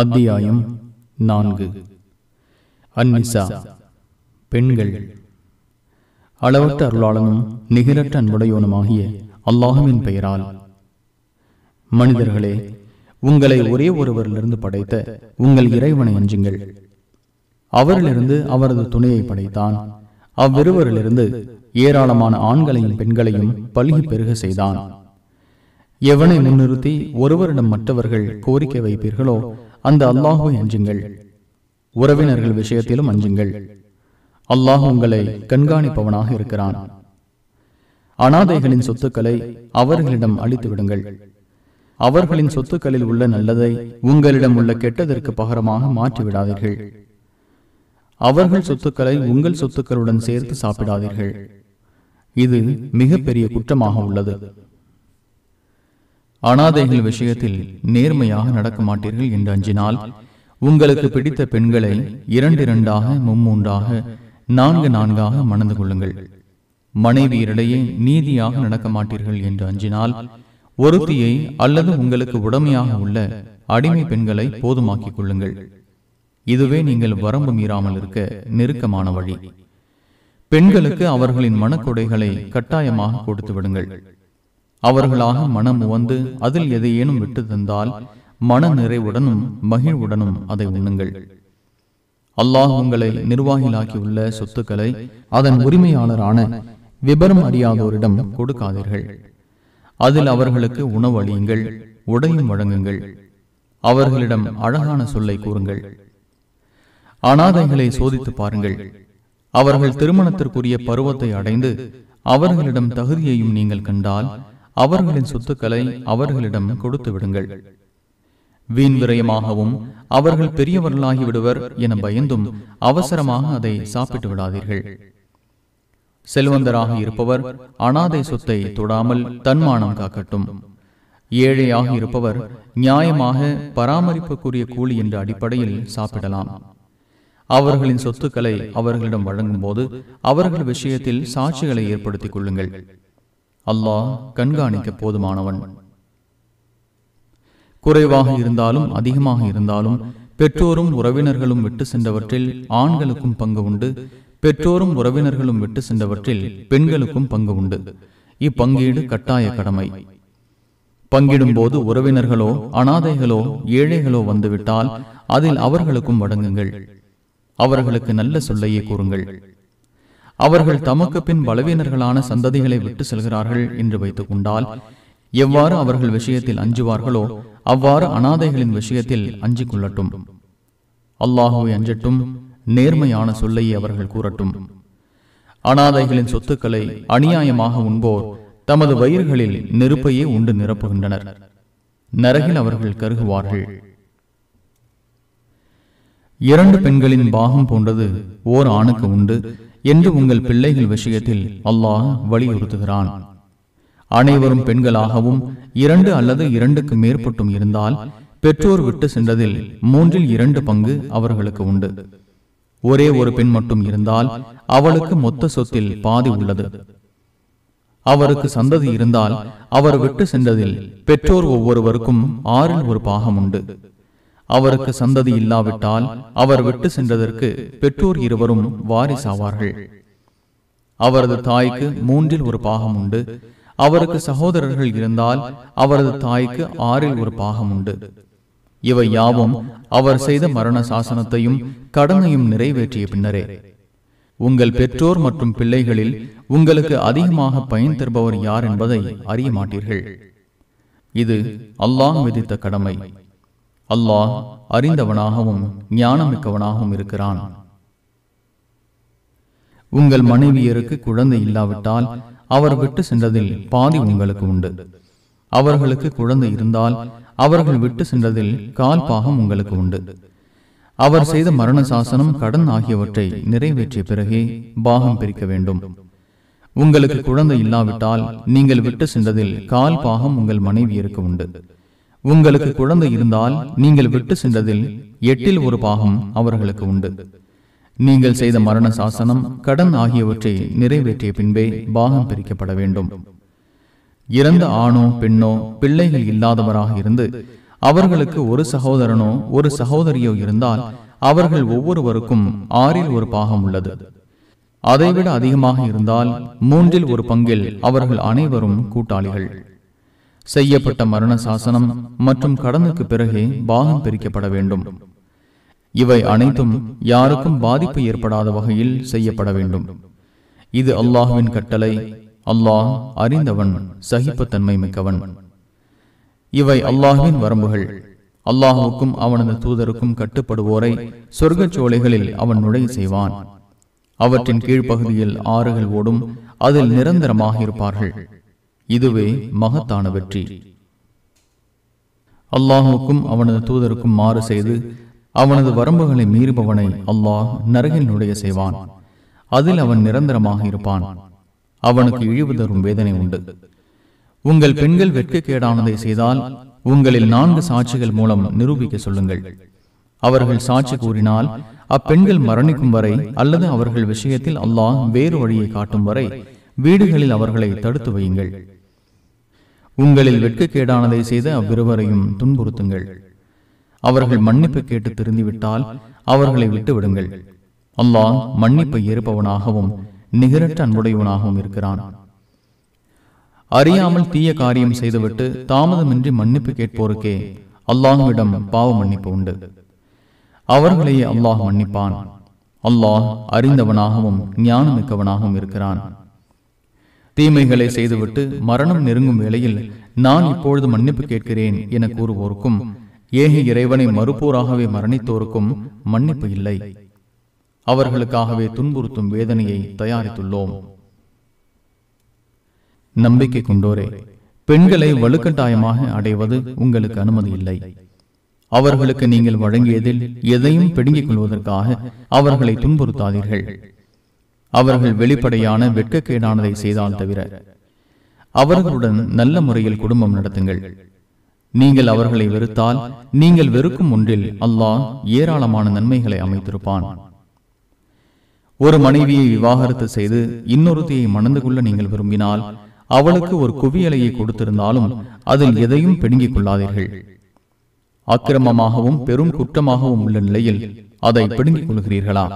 அத்தியாயம் நான்கு அன்மிசா பெண்கள் அளவற்ற அருளாளனும் நிகரற்ற அன்புடையவனுமாகிய அல்லாஹுவின் பெயரால் மனிதர்களே உங்களை ஒரே ஒருவரிலிருந்து படைத்த உங்கள் இறைவனை அஞ்சுங்கள் அவரிலிருந்து அவரது துணையை படைத்தான் அவ்விருவரிலிருந்து ஏராளமான ஆண்களையும் பெண்களையும் பழுகி பெருக செய்தான் எவனை முன்னிறுத்தி ஒருவரிடம் மற்றவர்கள் கோரிக்கை வைப்பீர்களோ அந்த அல்லாஹு அஞ்சுங்கள் உறவினர்கள் விஷயத்திலும் அஞ்சுங்கள் அல்லாஹு உங்களை கண்காணிப்பவனாக இருக்கிறான் அனாதைகளின் சொத்துக்களை அவர்களிடம் அழித்து விடுங்கள் அவர்களின் சொத்துக்களில் உள்ள நல்லதை உங்களிடம் உள்ள கெட்டதற்கு பகரமாக மாற்றிவிடாதீர்கள் அவர்கள் சொத்துக்களை உங்கள் சொத்துக்களுடன் சேர்த்து சாப்பிடாதீர்கள் இது மிகப்பெரிய குற்றமாக உள்ளது அனாதைகள் விஷயத்தில் நேர்மையாக நடக்க மாட்டீர்கள் என்று அஞ்சினால் உங்களுக்கு பிடித்த பெண்களை இரண்டு இரண்டாக மும்மூன்றாக நான்கு நான்காக மணந்து கொள்ளுங்கள் மனைவியரிடையே நீதியாக நடக்க மாட்டீர்கள் என்று அஞ்சினால் ஒருத்தியை அல்லது உங்களுக்கு உடமையாக உள்ள அடிமை பெண்களை போதுமாக்கிக் கொள்ளுங்கள் இதுவே நீங்கள் வரம்பு மீறாமல் இருக்க நெருக்கமான வழி பெண்களுக்கு அவர்களின் மனக்கொடைகளை கட்டாயமாக கொடுத்து விடுங்கள் அவர்களாக மனம் உவந்து அதில் எதையேனும் விட்டு தந்தால் மன நிறைவுடனும் மகிழ்வுடனும் அதை உண்ணுங்கள் அல்லாஹ் உங்களை நிர்வாகிகளாக்கியுள்ள சொத்துக்களை அதன் உரிமையாளரான விபரம் அறியாதோரிடம் கொடுக்காதீர்கள் அதில் அவர்களுக்கு உணவு அளியுங்கள் உடையும் வழங்குங்கள் அவர்களிடம் அழகான சொல்லை கூறுங்கள் அனாதைகளை சோதித்து பாருங்கள் அவர்கள் திருமணத்திற்குரிய பருவத்தை அடைந்து அவர்களிடம் தகுதியையும் நீங்கள் கண்டால் அவர்களின் சொத்துக்களை அவர்களிடம் கொடுத்து விடுங்கள் வீண் விரயமாகவும் அவர்கள் பெரியவர்களாகிவிடுவர் விடுவர் என பயந்தும் அவசரமாக அதை சாப்பிட்டு விடாதீர்கள் செல்வந்தராக இருப்பவர் அனாதை சொத்தை தொடாமல் தன்மானம் காக்கட்டும் ஏழையாக இருப்பவர் நியாயமாக பராமரிப்புக்குரிய கூலி என்ற அடிப்படையில் சாப்பிடலாம் அவர்களின் சொத்துக்களை அவர்களிடம் வழங்கும் போது அவர்கள் விஷயத்தில் சாட்சிகளை ஏற்படுத்திக் கொள்ளுங்கள் அல்லாஹ் கண்காணிக்க போதுமானவன் குறைவாக இருந்தாலும் அதிகமாக இருந்தாலும் பெற்றோரும் உறவினர்களும் விட்டு சென்றவற்றில் ஆண்களுக்கும் பங்கு உண்டு பெற்றோரும் உறவினர்களும் விட்டு சென்றவற்றில் பெண்களுக்கும் பங்கு உண்டு இப்பங்கீடு கட்டாய கடமை பங்கிடும் போது உறவினர்களோ அனாதைகளோ ஏழைகளோ வந்துவிட்டால் அதில் அவர்களுக்கும் வடங்குங்கள் அவர்களுக்கு நல்ல சொல்லையே கூறுங்கள் அவர்கள் தமக்கு பின் பலவீனர்களான சந்ததிகளை விட்டு செல்கிறார்கள் என்று வைத்துக் கொண்டால் எவ்வாறு அவர்கள் விஷயத்தில் அஞ்சுவார்களோ அவ்வாறு அனாதைகளின் விஷயத்தில் அஞ்சிக் கொள்ளட்டும் அல்லாஹுவை அஞ்சட்டும் நேர்மையான சொல்லையை அவர்கள் கூறட்டும் அனாதைகளின் சொத்துக்களை அநியாயமாக உண்போர் தமது வயிறுகளில் நெருப்பையே உண்டு நிரப்புகின்றனர் நரகில் அவர்கள் கருகுவார்கள் இரண்டு பெண்களின் பாகம் போன்றது ஓர் ஆணுக்கு உண்டு என்று உங்கள் பிள்ளைகள் விஷயத்தில் அல்லாஹ் வலியுறுத்துகிறான் அனைவரும் பெண்களாகவும் இரண்டு அல்லது இரண்டுக்கு மேற்பட்டும் இருந்தால் பெற்றோர் விட்டு சென்றதில் மூன்றில் இரண்டு பங்கு அவர்களுக்கு உண்டு ஒரே ஒரு பெண் மட்டும் இருந்தால் அவளுக்கு மொத்த சொத்தில் பாதி உள்ளது அவருக்கு சந்ததி இருந்தால் அவர் விட்டு சென்றதில் பெற்றோர் ஒவ்வொருவருக்கும் ஆறில் ஒரு பாகம் உண்டு அவருக்கு சந்ததி இல்லாவிட்டால் அவர் விட்டு சென்றதற்கு பெற்றோர் இருவரும் வாரிசாவார்கள் அவரது தாய்க்கு மூன்றில் ஒரு பாகம் உண்டு அவருக்கு சகோதரர்கள் இருந்தால் அவரது தாய்க்கு ஆறில் ஒரு பாகம் உண்டு இவை யாவும் அவர் செய்த மரண சாசனத்தையும் கடனையும் நிறைவேற்றிய பின்னரே உங்கள் பெற்றோர் மற்றும் பிள்ளைகளில் உங்களுக்கு அதிகமாக பயன் தருபவர் யார் என்பதை அறிய மாட்டீர்கள் இது அல்லாஹ் விதித்த கடமை அல்லாஹ் அறிந்தவனாகவும் ஞானமிக்கவனாகவும் இருக்கிறான் உங்கள் மனைவியருக்கு குழந்தை இல்லாவிட்டால் அவர் விட்டு சென்றதில் பாதி உங்களுக்கு உண்டு அவர்களுக்கு குழந்தை இருந்தால் அவர்கள் விட்டு சென்றதில் கால் பாகம் உங்களுக்கு உண்டு அவர் செய்த மரண சாசனம் கடன் ஆகியவற்றை நிறைவேற்றிய பிறகே பாகம் பிரிக்க வேண்டும் உங்களுக்கு குழந்தை இல்லாவிட்டால் நீங்கள் விட்டு சென்றதில் கால் பாகம் உங்கள் மனைவியருக்கு உண்டு உங்களுக்கு குழந்தை இருந்தால் நீங்கள் விட்டு சென்றதில் எட்டில் ஒரு பாகம் அவர்களுக்கு உண்டு நீங்கள் செய்த மரண சாசனம் கடன் ஆகியவற்றை நிறைவேற்றிய பின்பே பாகம் பிரிக்கப்பட வேண்டும் இறந்த ஆணோ பெண்ணோ பிள்ளைகள் இல்லாதவராக இருந்து அவர்களுக்கு ஒரு சகோதரனோ ஒரு சகோதரியோ இருந்தால் அவர்கள் ஒவ்வொருவருக்கும் ஆறில் ஒரு பாகம் உள்ளது அதைவிட அதிகமாக இருந்தால் மூன்றில் ஒரு பங்கில் அவர்கள் அனைவரும் கூட்டாளிகள் செய்யப்பட்ட மரண சாசனம் மற்றும் கடனுக்கு பிறகே பாகம் பிரிக்கப்பட வேண்டும் இவை அனைத்தும் யாருக்கும் பாதிப்பு ஏற்படாத வகையில் செய்யப்பட வேண்டும் இது அல்லாஹுவின் கட்டளை அல்லாஹ் அறிந்தவன் சகிப்புத்தன்மை மிக்கவன் இவை அல்லாஹுவின் வரம்புகள் அல்லாஹுக்கும் அவனது தூதருக்கும் கட்டுப்படுவோரை சொர்க்கச் சோலைகளில் அவன் நுழைய செய்வான் அவற்றின் கீழ்ப்பகுதியில் ஆறுகள் ஓடும் அதில் நிரந்தரமாக இருப்பார்கள் இதுவே மகத்தான வெற்றி அல்லாஹுக்கும் அவனது தூதருக்கும் மாறு செய்து அவனது வரம்புகளை மீறுபவனை அல்லாஹ் நரகில் நுடைய செய்வான் அதில் அவன் நிரந்தரமாக இருப்பான் அவனுக்கு இழிவு தரும் வேதனை உண்டு உங்கள் பெண்கள் வெட்கக்கேடானதை செய்தால் உங்களில் நான்கு சாட்சிகள் மூலம் நிரூபிக்க சொல்லுங்கள் அவர்கள் சாட்சி கூறினால் அப்பெண்கள் மரணிக்கும் வரை அல்லது அவர்கள் விஷயத்தில் அல்லாஹ் வேறு வழியை காட்டும் வரை வீடுகளில் அவர்களை தடுத்து வையுங்கள் உங்களில் வெட்கக்கேடானதை செய்த அவ்விருவரையும் துன்புறுத்துங்கள் அவர்கள் மன்னிப்பு கேட்டு திருந்திவிட்டால் அவர்களை விட்டு விடுங்கள் அல்லாஹ் மன்னிப்பை ஏற்பவனாகவும் நிகரற்ற அன்புடையவனாகவும் இருக்கிறான் அறியாமல் தீய காரியம் செய்துவிட்டு தாமதமின்றி மன்னிப்பு கேட்போருக்கே அல்லாஹுவிடம் பாவ மன்னிப்பு உண்டு அவர்களையே அல்லாஹ் மன்னிப்பான் அல்லாஹ் அறிந்தவனாகவும் ஞானமிக்கவனாகவும் இருக்கிறான் தீமைகளை செய்துவிட்டு மரணம் நெருங்கும் வேளையில் நான் இப்பொழுது மன்னிப்பு கேட்கிறேன் என கூறுவோருக்கும் ஏக இறைவனை மறுப்போராகவே மரணித்தோருக்கும் மன்னிப்பு இல்லை அவர்களுக்காகவே துன்புறுத்தும் வேதனையை தயாரித்துள்ளோம் நம்பிக்கை கொண்டோரே பெண்களை வலுக்கட்டாயமாக அடைவது உங்களுக்கு அனுமதி இல்லை அவர்களுக்கு நீங்கள் வழங்கியதில் எதையும் பிடுங்கிக் கொள்வதற்காக அவர்களை துன்புறுத்தாதீர்கள் அவர்கள் வெளிப்படையான வெட்கக்கேடானதை செய்தால் தவிர அவர்களுடன் நல்ல முறையில் குடும்பம் நடத்துங்கள் நீங்கள் அவர்களை வெறுத்தால் நீங்கள் வெறுக்கும் ஒன்றில் அல்லாஹ் ஏராளமான நன்மைகளை அமைத்திருப்பான் ஒரு மனைவியை விவாகரத்து செய்து இன்னொருத்தையை மணந்து கொள்ள நீங்கள் விரும்பினால் அவளுக்கு ஒரு குவியலையை கொடுத்திருந்தாலும் அதில் எதையும் பிடுங்கிக் கொள்ளாதீர்கள் அக்கிரமமாகவும் பெரும் குற்றமாகவும் உள்ள நிலையில் அதை பிடுங்கிக் கொள்கிறீர்களா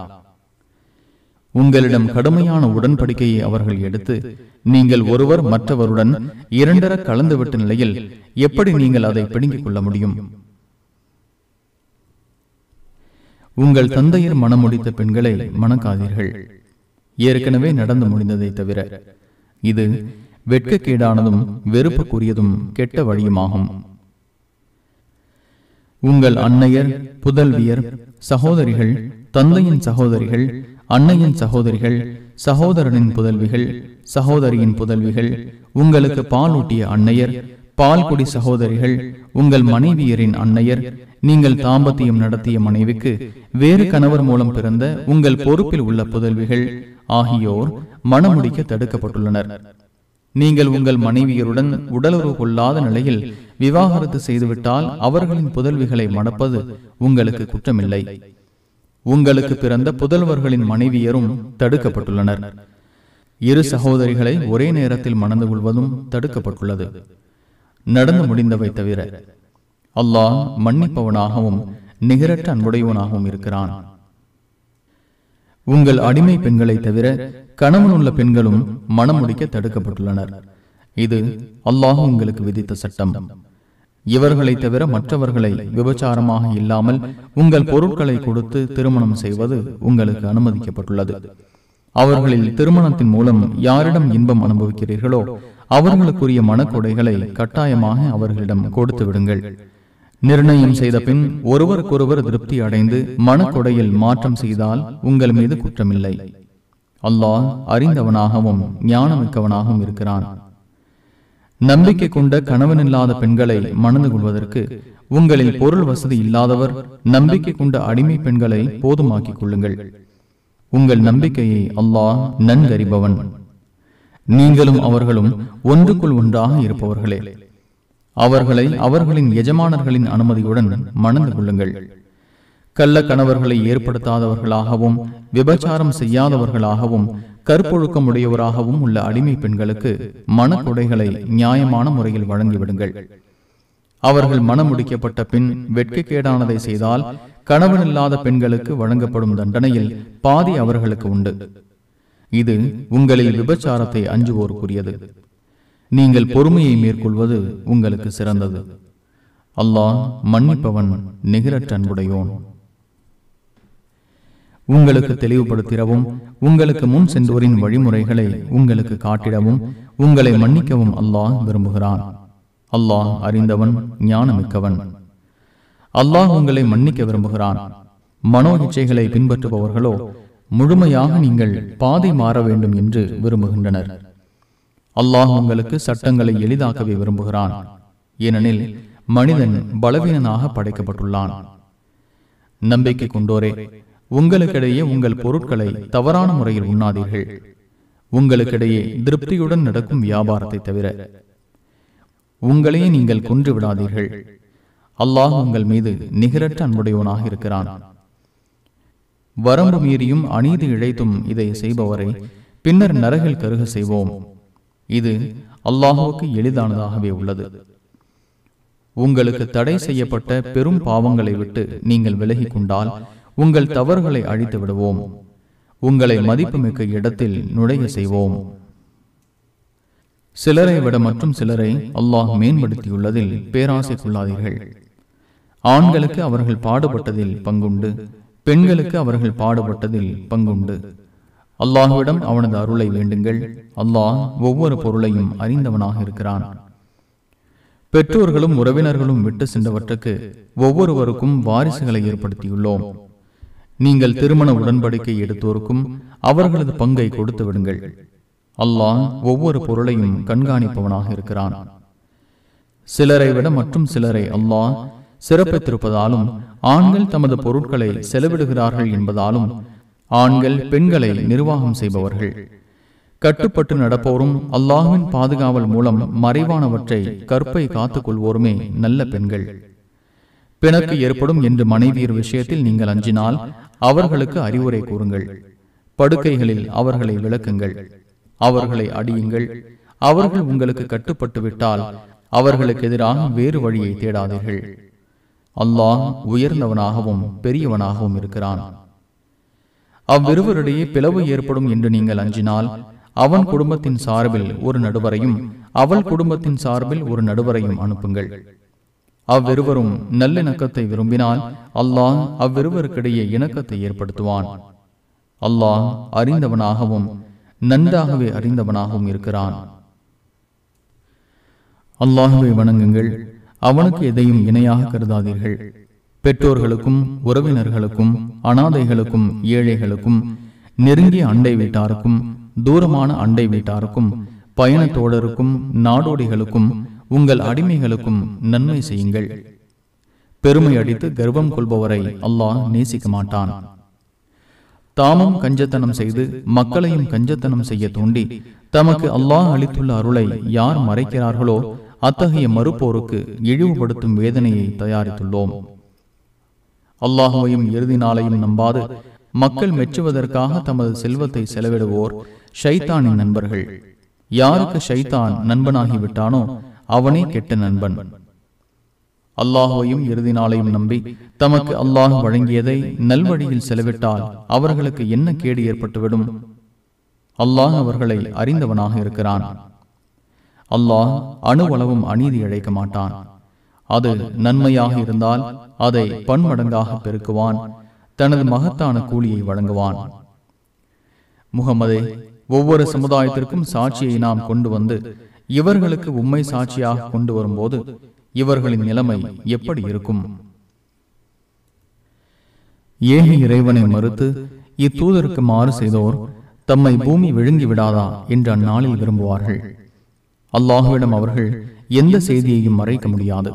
உங்களிடம் கடுமையான உடன்படிக்கையை அவர்கள் எடுத்து நீங்கள் ஒருவர் மற்றவருடன் இரண்டர கலந்துவிட்ட நிலையில் எப்படி நீங்கள் அதை பிடுங்கிக் கொள்ள முடியும் உங்கள் தந்தையர் முடித்த பெண்களை மணக்காதீர்கள் ஏற்கனவே நடந்து முடிந்ததை தவிர இது வெட்கக்கேடானதும் வெறுப்புக்குரியதும் கெட்ட வழியுமாகும் உங்கள் அன்னையர் புதல்வியர் சகோதரிகள் தந்தையின் சகோதரிகள் அன்னையின் சகோதரிகள் சகோதரனின் புதல்விகள் சகோதரியின் புதல்விகள் உங்களுக்கு பாலூட்டிய அன்னையர் பால்குடி சகோதரிகள் உங்கள் மனைவியரின் அன்னையர் நீங்கள் தாம்பத்தியம் நடத்திய மனைவிக்கு வேறு கணவர் மூலம் பிறந்த உங்கள் பொறுப்பில் உள்ள புதல்விகள் ஆகியோர் மனமுடிக்க தடுக்கப்பட்டுள்ளனர் நீங்கள் உங்கள் மனைவியருடன் உடலுறவு கொள்ளாத நிலையில் விவாகரத்து செய்துவிட்டால் அவர்களின் புதல்விகளை மணப்பது உங்களுக்கு குற்றமில்லை உங்களுக்கு பிறந்த புதல்வர்களின் மனைவியரும் தடுக்கப்பட்டுள்ளனர் இரு சகோதரிகளை ஒரே நேரத்தில் மணந்து கொள்வதும் தடுக்கப்பட்டுள்ளது நடந்து முடிந்தவை தவிர அல்லாஹ் மன்னிப்பவனாகவும் நிகரற்ற அன்புடையவனாகவும் இருக்கிறான் உங்கள் அடிமை பெண்களை தவிர கணவன் உள்ள பெண்களும் மனமுடிக்க முடிக்க தடுக்கப்பட்டுள்ளனர் இது அல்லாஹ் உங்களுக்கு விதித்த சட்டம் இவர்களை தவிர மற்றவர்களை விபச்சாரமாக இல்லாமல் உங்கள் பொருட்களை கொடுத்து திருமணம் செய்வது உங்களுக்கு அனுமதிக்கப்பட்டுள்ளது அவர்களில் திருமணத்தின் மூலம் யாரிடம் இன்பம் அனுபவிக்கிறீர்களோ அவர்களுக்குரிய மனக்கொடைகளை கட்டாயமாக அவர்களிடம் கொடுத்து விடுங்கள் நிர்ணயம் செய்த பின் ஒருவருக்கொருவர் திருப்தி அடைந்து மனக்கொடையில் மாற்றம் செய்தால் உங்கள் மீது குற்றமில்லை அல்லாஹ் அறிந்தவனாகவும் ஞானமிக்கவனாகவும் இருக்கிறான் நம்பிக்கை கொண்ட கணவன் இல்லாத பெண்களை மணந்து கொள்வதற்கு உங்களில் பொருள் வசதி இல்லாதவர் நம்பிக்கை கொண்ட அடிமை பெண்களை போதுமாக்கிக் கொள்ளுங்கள் உங்கள் நம்பிக்கையை அல்லாஹ் நன்கறிபவன் நீங்களும் அவர்களும் ஒன்றுக்குள் ஒன்றாக இருப்பவர்களே அவர்களை அவர்களின் எஜமானர்களின் அனுமதியுடன் மணந்து கொள்ளுங்கள் கள்ள கணவர்களை ஏற்படுத்தாதவர்களாகவும் விபச்சாரம் செய்யாதவர்களாகவும் கற்பொழுக்கம் உடையவராகவும் உள்ள அடிமை பெண்களுக்கு மனக்குடைகளை நியாயமான முறையில் வழங்கிவிடுங்கள் அவர்கள் மனம் முடிக்கப்பட்ட பின் வெட்கக்கேடானதை செய்தால் கணவன் இல்லாத பெண்களுக்கு வழங்கப்படும் தண்டனையில் பாதி அவர்களுக்கு உண்டு இது உங்களில் விபச்சாரத்தை அஞ்சுவோருக்குரியது நீங்கள் பொறுமையை மேற்கொள்வது உங்களுக்கு சிறந்தது அல்லாஹ் மன்னிப்பவன் நிகரற்றன்புடையோன் உங்களுக்கு தெளிவுபடுத்திடவும் உங்களுக்கு முன் சென்றோரின் வழிமுறைகளை உங்களுக்கு காட்டிடவும் உங்களை மன்னிக்கவும் அல்லாஹ் விரும்புகிறான் அல்லாஹ் அறிந்தவன் ஞானமிக்கவன் அல்லாஹ் உங்களை மன்னிக்க விரும்புகிறான் மனோ இச்சைகளை பின்பற்றுபவர்களோ முழுமையாக நீங்கள் பாதை மாற வேண்டும் என்று விரும்புகின்றனர் அல்லாஹ் உங்களுக்கு சட்டங்களை எளிதாக்கவே விரும்புகிறான் ஏனெனில் மனிதன் பலவீனனாக படைக்கப்பட்டுள்ளான் நம்பிக்கை கொண்டோரே உங்களுக்கிடையே உங்கள் பொருட்களை தவறான முறையில் உண்ணாதீர்கள் உங்களுக்கிடையே திருப்தியுடன் நடக்கும் வியாபாரத்தை தவிர உங்களையே நீங்கள் கொன்று விடாதீர்கள் அல்லாஹ் உங்கள் மீது நிகரற்ற அன்புடையவனாக இருக்கிறான் வரம்பு மீறியும் அநீதி இழைத்தும் இதை செய்பவரை பின்னர் நரகில் கருக செய்வோம் இது அல்லாஹுக்கு எளிதானதாகவே உள்ளது உங்களுக்கு தடை செய்யப்பட்ட பெரும் பாவங்களை விட்டு நீங்கள் விலகி கொண்டால் உங்கள் தவறுகளை அழித்து விடுவோம் உங்களை மதிப்புமிக்க இடத்தில் நுழைய செய்வோம் சிலரை விட மற்றும் சிலரை அல்லாஹ் மேம்படுத்தியுள்ளதில் பேராசை கொள்ளாதீர்கள் ஆண்களுக்கு அவர்கள் பாடுபட்டதில் பங்குண்டு பெண்களுக்கு அவர்கள் பாடுபட்டதில் பங்குண்டு அல்லாஹுவிடம் அவனது அருளை வேண்டுங்கள் அல்லாஹ் ஒவ்வொரு பொருளையும் அறிந்தவனாக இருக்கிறான் பெற்றோர்களும் உறவினர்களும் விட்டு சென்றவற்றுக்கு ஒவ்வொருவருக்கும் வாரிசுகளை ஏற்படுத்தியுள்ளோம் நீங்கள் திருமண உடன்படிக்கை எடுத்தோருக்கும் அவர்களது பங்கை கொடுத்து விடுங்கள் அல்லாஹ் ஒவ்வொரு பொருளையும் கண்காணிப்பவனாக இருக்கிறான் சிலரை விட மற்றும் சிலரை அல்லாஹ் சிறப்பித்திருப்பதாலும் ஆண்கள் தமது பொருட்களை செலவிடுகிறார்கள் என்பதாலும் ஆண்கள் பெண்களை நிர்வாகம் செய்பவர்கள் கட்டுப்பட்டு நடப்போரும் அல்லாஹுவின் பாதுகாவல் மூலம் மறைவானவற்றை கற்பை காத்துக் கொள்வோருமே நல்ல பெண்கள் பிணக்கு ஏற்படும் என்று மனைவியர் விஷயத்தில் நீங்கள் அஞ்சினால் அவர்களுக்கு அறிவுரை கூறுங்கள் படுக்கைகளில் அவர்களை விளக்குங்கள் அவர்களை அடியுங்கள் அவர்கள் உங்களுக்கு கட்டுப்பட்டு விட்டால் அவர்களுக்கு எதிராக வேறு வழியை தேடாதீர்கள் அல்லாஹ் உயர்ந்தவனாகவும் பெரியவனாகவும் இருக்கிறான் அவ்விருவரிடையே பிளவு ஏற்படும் என்று நீங்கள் அஞ்சினால் அவன் குடும்பத்தின் சார்பில் ஒரு நடுவரையும் அவள் குடும்பத்தின் சார்பில் ஒரு நடுவரையும் அனுப்புங்கள் அவ்விருவரும் நல்லிணக்கத்தை விரும்பினால் அல்லாஹ் அவ்விருவருக்கிடையே இணக்கத்தை ஏற்படுத்துவான் அல்லாஹ் அறிந்தவனாகவும் நன்றாகவே அறிந்தவனாகவும் இருக்கிறான் அல்லாஹுவை வணங்குங்கள் அவனுக்கு எதையும் இணையாக கருதாதீர்கள் பெற்றோர்களுக்கும் உறவினர்களுக்கும் அனாதைகளுக்கும் ஏழைகளுக்கும் நெருங்கிய அண்டை வீட்டாருக்கும் தூரமான அண்டை வீட்டாருக்கும் பயணத்தோழருக்கும் நாடோடிகளுக்கும் உங்கள் அடிமைகளுக்கும் நன்மை செய்யுங்கள் பெருமை அடித்து கர்வம் கொள்பவரை அல்லாஹ் நேசிக்க மாட்டான் தாமும் கஞ்சத்தனம் செய்து மக்களையும் கஞ்சத்தனம் செய்ய தூண்டி தமக்கு அல்லாஹ் அளித்துள்ள அருளை யார் மறைக்கிறார்களோ அத்தகைய மறுப்போருக்கு இழிவுபடுத்தும் வேதனையை தயாரித்துள்ளோம் அல்லாஹுவையும் இறுதி நாளையும் நம்பாது மக்கள் மெச்சுவதற்காக தமது செல்வத்தை செலவிடுவோர் ஷைத்தானின் நண்பர்கள் யாருக்கு ஷைத்தான் நண்பனாகிவிட்டானோ அவனே கெட்ட நண்பன் அல்லாஹையும் இறுதி நாளையும் நம்பி தமக்கு அல்லாஹ் வழங்கியதை நல்வழியில் செலவிட்டால் அவர்களுக்கு என்ன கேடு ஏற்பட்டுவிடும் அல்லாஹ் அவர்களை அறிந்தவனாக இருக்கிறான் அல்லாஹ் அணுவளவும் அநீதி அழைக்க மாட்டான் அது நன்மையாக இருந்தால் அதை பன்மடங்காக பெருக்குவான் தனது மகத்தான கூலியை வழங்குவான் முகமதே ஒவ்வொரு சமுதாயத்திற்கும் சாட்சியை நாம் கொண்டு வந்து இவர்களுக்கு உண்மை சாட்சியாக கொண்டு வரும்போது இவர்களின் நிலைமை எப்படி இருக்கும் ஏழை இறைவனை மறுத்து இத்தூதருக்கு மாறு செய்தோர் தம்மை பூமி விழுங்கி விடாதா என்று அந்நாளில் விரும்புவார்கள் அல்லாஹுவிடம் அவர்கள் எந்த செய்தியையும் மறைக்க முடியாது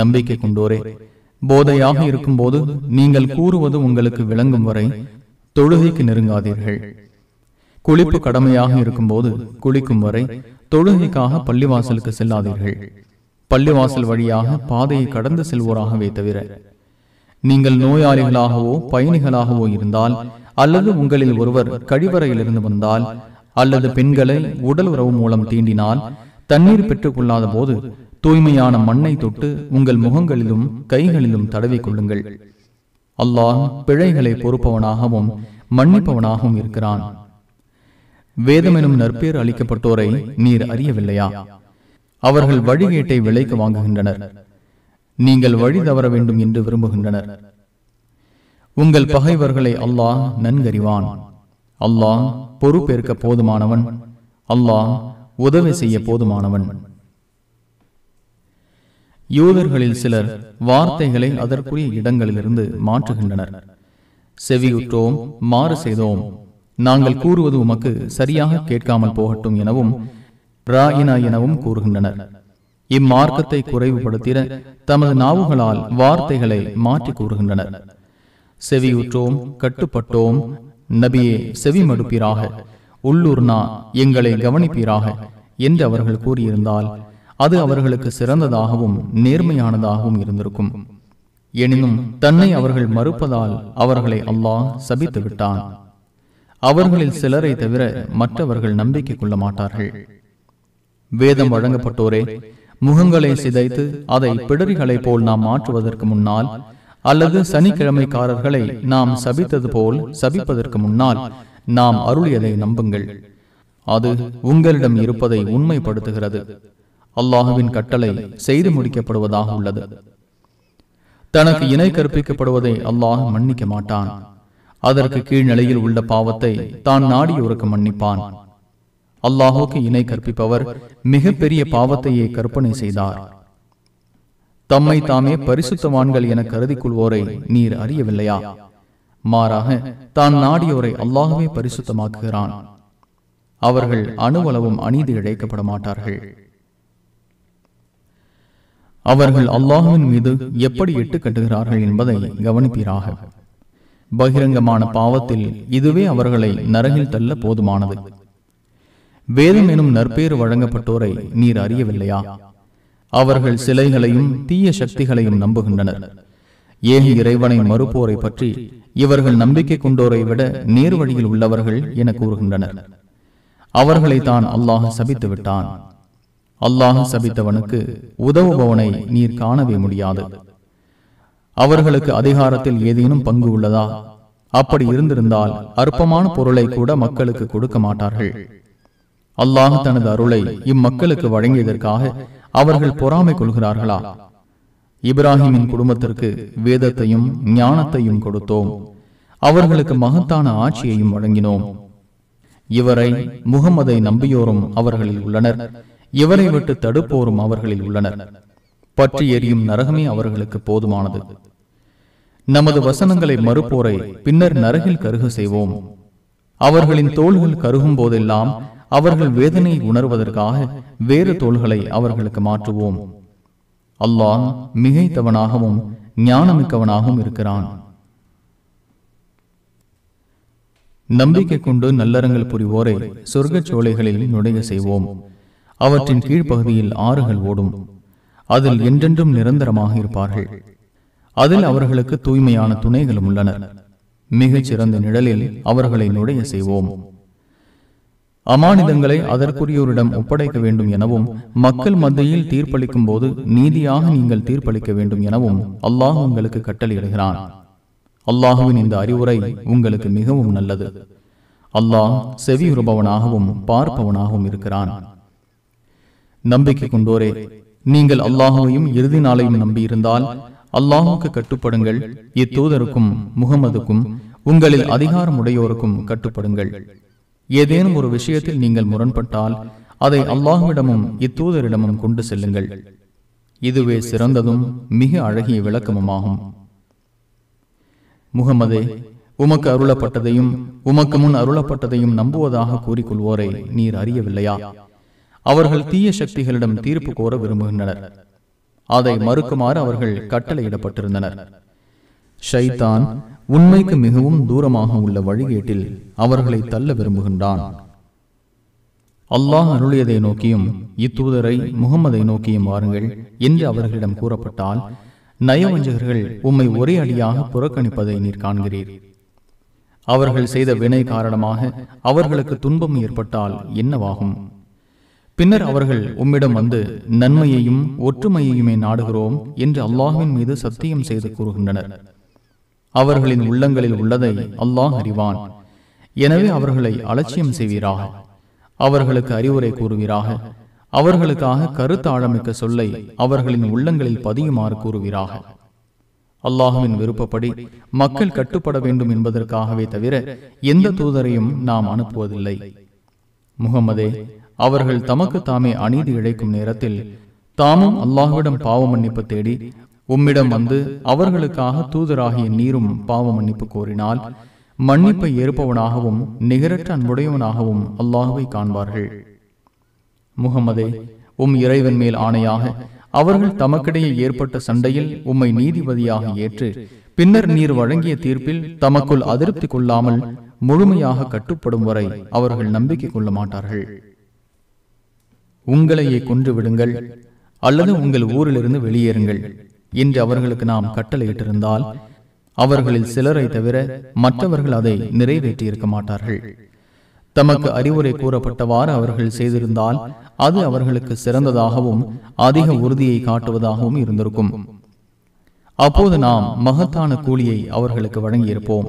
நம்பிக்கை கொண்டோரே போதையாக இருக்கும் போது நீங்கள் கூறுவது உங்களுக்கு விளங்கும் வரை தொழுகைக்கு நெருங்காதீர்கள் குளிப்பு கடமையாக இருக்கும்போது குளிக்கும் வரை தொழுகைக்காக பள்ளிவாசலுக்கு செல்லாதீர்கள் பள்ளிவாசல் வழியாக பாதையை கடந்து செல்வோராகவே தவிர நீங்கள் நோயாளிகளாகவோ பயணிகளாகவோ இருந்தால் அல்லது உங்களில் ஒருவர் கழிவறையிலிருந்து வந்தால் அல்லது பெண்களை உடல் உறவு மூலம் தீண்டினால் தண்ணீர் பெற்றுக் கொள்ளாத போது தூய்மையான மண்ணை தொட்டு உங்கள் முகங்களிலும் கைகளிலும் தடவி கொள்ளுங்கள் அல்லாஹ் பிழைகளை பொறுப்பவனாகவும் மன்னிப்பவனாகவும் இருக்கிறான் வேதம் எனும் நற்பேர் அளிக்கப்பட்டோரை நீர் அறியவில்லையா அவர்கள் வழிகேட்டை விலைக்கு வாங்குகின்றனர் நீங்கள் வழி தவற வேண்டும் என்று விரும்புகின்றனர் உங்கள் பகைவர்களை அல்லாஹ் நன்கறிவான் அல்லாஹ் பொறுப்பேற்க போதுமானவன் அல்லாஹ் உதவி செய்ய போதுமானவன் யூதர்களில் சிலர் வார்த்தைகளை அதற்குரிய இடங்களிலிருந்து மாற்றுகின்றனர் செவியுற்றோம் மாறு செய்தோம் நாங்கள் கூறுவது உமக்கு சரியாக கேட்காமல் போகட்டும் எனவும் ராயினா எனவும் கூறுகின்றனர் இம்மார்க்கத்தை குறைவுபடுத்திட தமது நாவுகளால் வார்த்தைகளை மாற்றி கூறுகின்றனர் செவியுற்றோம் கட்டுப்பட்டோம் நபியே செவி மடுப்பீராக நா எங்களை கவனிப்பீராக என்று அவர்கள் கூறியிருந்தால் அது அவர்களுக்கு சிறந்ததாகவும் நேர்மையானதாகவும் இருந்திருக்கும் எனினும் தன்னை அவர்கள் மறுப்பதால் அவர்களை அல்லாஹ் சபித்து விட்டான் அவர்களில் சிலரை தவிர மற்றவர்கள் நம்பிக்கை கொள்ள மாட்டார்கள் வேதம் வழங்கப்பட்டோரே முகங்களை சிதைத்து அதை பிடரிகளை போல் நாம் மாற்றுவதற்கு முன்னால் அல்லது சனிக்கிழமைக்காரர்களை நாம் சபித்தது போல் சபிப்பதற்கு முன்னால் நாம் அருளியதை நம்புங்கள் அது உங்களிடம் இருப்பதை உண்மைப்படுத்துகிறது அல்லாஹுவின் கட்டளை செய்து முடிக்கப்படுவதாக உள்ளது தனக்கு இணை கற்பிக்கப்படுவதை அல்லாஹ் மன்னிக்க மாட்டான் அதற்கு கீழ்நிலையில் உள்ள பாவத்தை தான் நாடியோருக்கு மன்னிப்பான் அல்லாஹோக்கு இணை கற்பிப்பவர் மிகப்பெரிய பாவத்தையே கற்பனை செய்தார் தம்மை தாமே பரிசுத்தவான்கள் என கருதி கொள்வோரை நீர் அறியவில்லையா மாறாக தான் நாடியோரை அல்லாஹுவே பரிசுத்தமாக்குகிறான் அவர்கள் அணுவளவும் அநீதி இழைக்கப்பட மாட்டார்கள் அவர்கள் அல்லாஹுவின் மீது எப்படி எட்டு கட்டுகிறார்கள் என்பதை கவனிப்பீராக பகிரங்கமான பாவத்தில் இதுவே அவர்களை நரகில் தள்ள போதுமானது வேதம் எனும் நற்பேறு வழங்கப்பட்டோரை நீர் அறியவில்லையா அவர்கள் சிலைகளையும் தீய சக்திகளையும் நம்புகின்றனர் ஏக இறைவனை மறுப்போரை பற்றி இவர்கள் நம்பிக்கை கொண்டோரை விட நேர் வழியில் உள்ளவர்கள் என கூறுகின்றனர் அவர்களை தான் அல்லாஹ் சபித்து விட்டான் அல்லாஹ் சபித்தவனுக்கு உதவுபவனை நீர் காணவே முடியாது அவர்களுக்கு அதிகாரத்தில் ஏதேனும் பங்கு உள்ளதா அப்படி இருந்திருந்தால் அற்பமான பொருளை கூட மக்களுக்கு கொடுக்க மாட்டார்கள் அல்லாஹ் தனது அருளை இம்மக்களுக்கு வழங்கியதற்காக அவர்கள் பொறாமை கொள்கிறார்களா இப்ராஹிமின் குடும்பத்திற்கு வேதத்தையும் ஞானத்தையும் கொடுத்தோம் அவர்களுக்கு மகத்தான ஆட்சியையும் வழங்கினோம் இவரை முகமதை நம்பியோரும் அவர்களில் உள்ளனர் இவரை விட்டு தடுப்போரும் அவர்களில் உள்ளனர் பற்றி எரியும் நரகமே அவர்களுக்கு போதுமானது நமது வசனங்களை மறுப்போரை பின்னர் நரகில் கருக செய்வோம் அவர்களின் தோள்கள் கருகும் போதெல்லாம் அவர்கள் வேதனை உணர்வதற்காக வேறு தோள்களை அவர்களுக்கு மாற்றுவோம் அல்லாஹ் மிகைத்தவனாகவும் ஞானமிக்கவனாகவும் இருக்கிறான் நம்பிக்கை கொண்டு நல்லறங்கள் புரிவோரை சொர்க்கச் சோலைகளில் நுழைய செய்வோம் அவற்றின் கீழ்ப்பகுதியில் ஆறுகள் ஓடும் அதில் என்றென்றும் நிரந்தரமாக இருப்பார்கள் அதில் அவர்களுக்கு தூய்மையான துணைகளும் உள்ளனர் மிகச் சிறந்த நிழலில் அவர்களை நுழைய செய்வோம் அமானிதங்களை அதற்குரியோரிடம் ஒப்படைக்க வேண்டும் எனவும் மக்கள் மத்தியில் தீர்ப்பளிக்கும் போது நீதியாக நீங்கள் தீர்ப்பளிக்க வேண்டும் எனவும் அல்லாஹ் உங்களுக்கு கட்டளையிடுகிறான் அல்லாஹுவின் இந்த அறிவுரை உங்களுக்கு மிகவும் நல்லது அல்லாஹ் செவியுறுபவனாகவும் பார்ப்பவனாகவும் இருக்கிறான் நம்பிக்கை கொண்டோரே நீங்கள் அல்லாஹுவையும் இறுதி நாளையும் நம்பியிருந்தால் அல்லாஹுக்கு கட்டுப்படுங்கள் இத்தூதருக்கும் முகமதுக்கும் உங்களில் அதிகாரம் உடையோருக்கும் கட்டுப்படுங்கள் ஏதேனும் ஒரு விஷயத்தில் நீங்கள் முரண்பட்டால் அதை அல்லாஹுவிடமும் இத்தூதரிடமும் கொண்டு செல்லுங்கள் இதுவே சிறந்ததும் மிக அழகிய விளக்கமுமாகும் முகமதே உமக்கு அருளப்பட்டதையும் உமக்கு முன் அருளப்பட்டதையும் நம்புவதாக கூறிக்கொள்வோரை நீர் அறியவில்லையா அவர்கள் தீய சக்திகளிடம் தீர்ப்பு கோர விரும்புகின்றனர் அதை மறுக்குமாறு அவர்கள் கட்டளையிடப்பட்டிருந்தனர் ஷைதான் உண்மைக்கு மிகவும் தூரமாக உள்ள வழிகேட்டில் அவர்களை தள்ள விரும்புகின்றான் அல்லாஹ் அருளியதை நோக்கியும் இத்தூதரை முகமதை நோக்கியும் வாருங்கள் என்று அவர்களிடம் கூறப்பட்டால் நயவஞ்சகர்கள் உம்மை ஒரே அடியாக புறக்கணிப்பதை நீர் காண்கிறீர் அவர்கள் செய்த வினை காரணமாக அவர்களுக்கு துன்பம் ஏற்பட்டால் என்னவாகும் பின்னர் அவர்கள் உம்மிடம் வந்து நன்மையையும் ஒற்றுமையையுமே நாடுகிறோம் என்று அல்லாஹுவின் மீது சத்தியம் செய்து கூறுகின்றனர் அவர்களின் உள்ளங்களில் உள்ளதை அல்லாஹ் அறிவான் எனவே அவர்களை அலட்சியம் செய்வீராக அவர்களுக்கு அறிவுரை கூறுவீராக அவர்களுக்காக கருத்து ஆழமிக்க சொல்லை அவர்களின் உள்ளங்களில் பதியுமாறு கூறுவீராக அல்லாஹுவின் விருப்பப்படி மக்கள் கட்டுப்பட வேண்டும் என்பதற்காகவே தவிர எந்த தூதரையும் நாம் அனுப்புவதில்லை முகமதே அவர்கள் தமக்கு தாமே அநீதி இழைக்கும் நேரத்தில் தாமும் அல்லாஹுவிடம் பாவ மன்னிப்பு தேடி உம்மிடம் வந்து அவர்களுக்காக தூதராகிய நீரும் பாவ மன்னிப்பு கோரினால் மன்னிப்பை ஏற்பவனாகவும் நிகரற்ற அன்புடையவனாகவும் அல்லாஹுவை காண்பார்கள் முகமதே உம் இறைவன் மேல் ஆணையாக அவர்கள் தமக்கிடையே ஏற்பட்ட சண்டையில் உம்மை நீதிபதியாக ஏற்று பின்னர் நீர் வழங்கிய தீர்ப்பில் தமக்குள் அதிருப்தி கொள்ளாமல் முழுமையாக கட்டுப்படும் வரை அவர்கள் நம்பிக்கை கொள்ள மாட்டார்கள் உங்களையே கொன்று விடுங்கள் அல்லது உங்கள் ஊரிலிருந்து வெளியேறுங்கள் என்று அவர்களுக்கு நாம் கட்டளையிட்டிருந்தால் அவர்களில் சிலரை தவிர மற்றவர்கள் அதை நிறைவேற்றியிருக்க மாட்டார்கள் தமக்கு அறிவுரை கூறப்பட்டவாறு அவர்கள் செய்திருந்தால் அது அவர்களுக்கு சிறந்ததாகவும் அதிக உறுதியை காட்டுவதாகவும் இருந்திருக்கும் அப்போது நாம் மகத்தான கூலியை அவர்களுக்கு வழங்கியிருப்போம்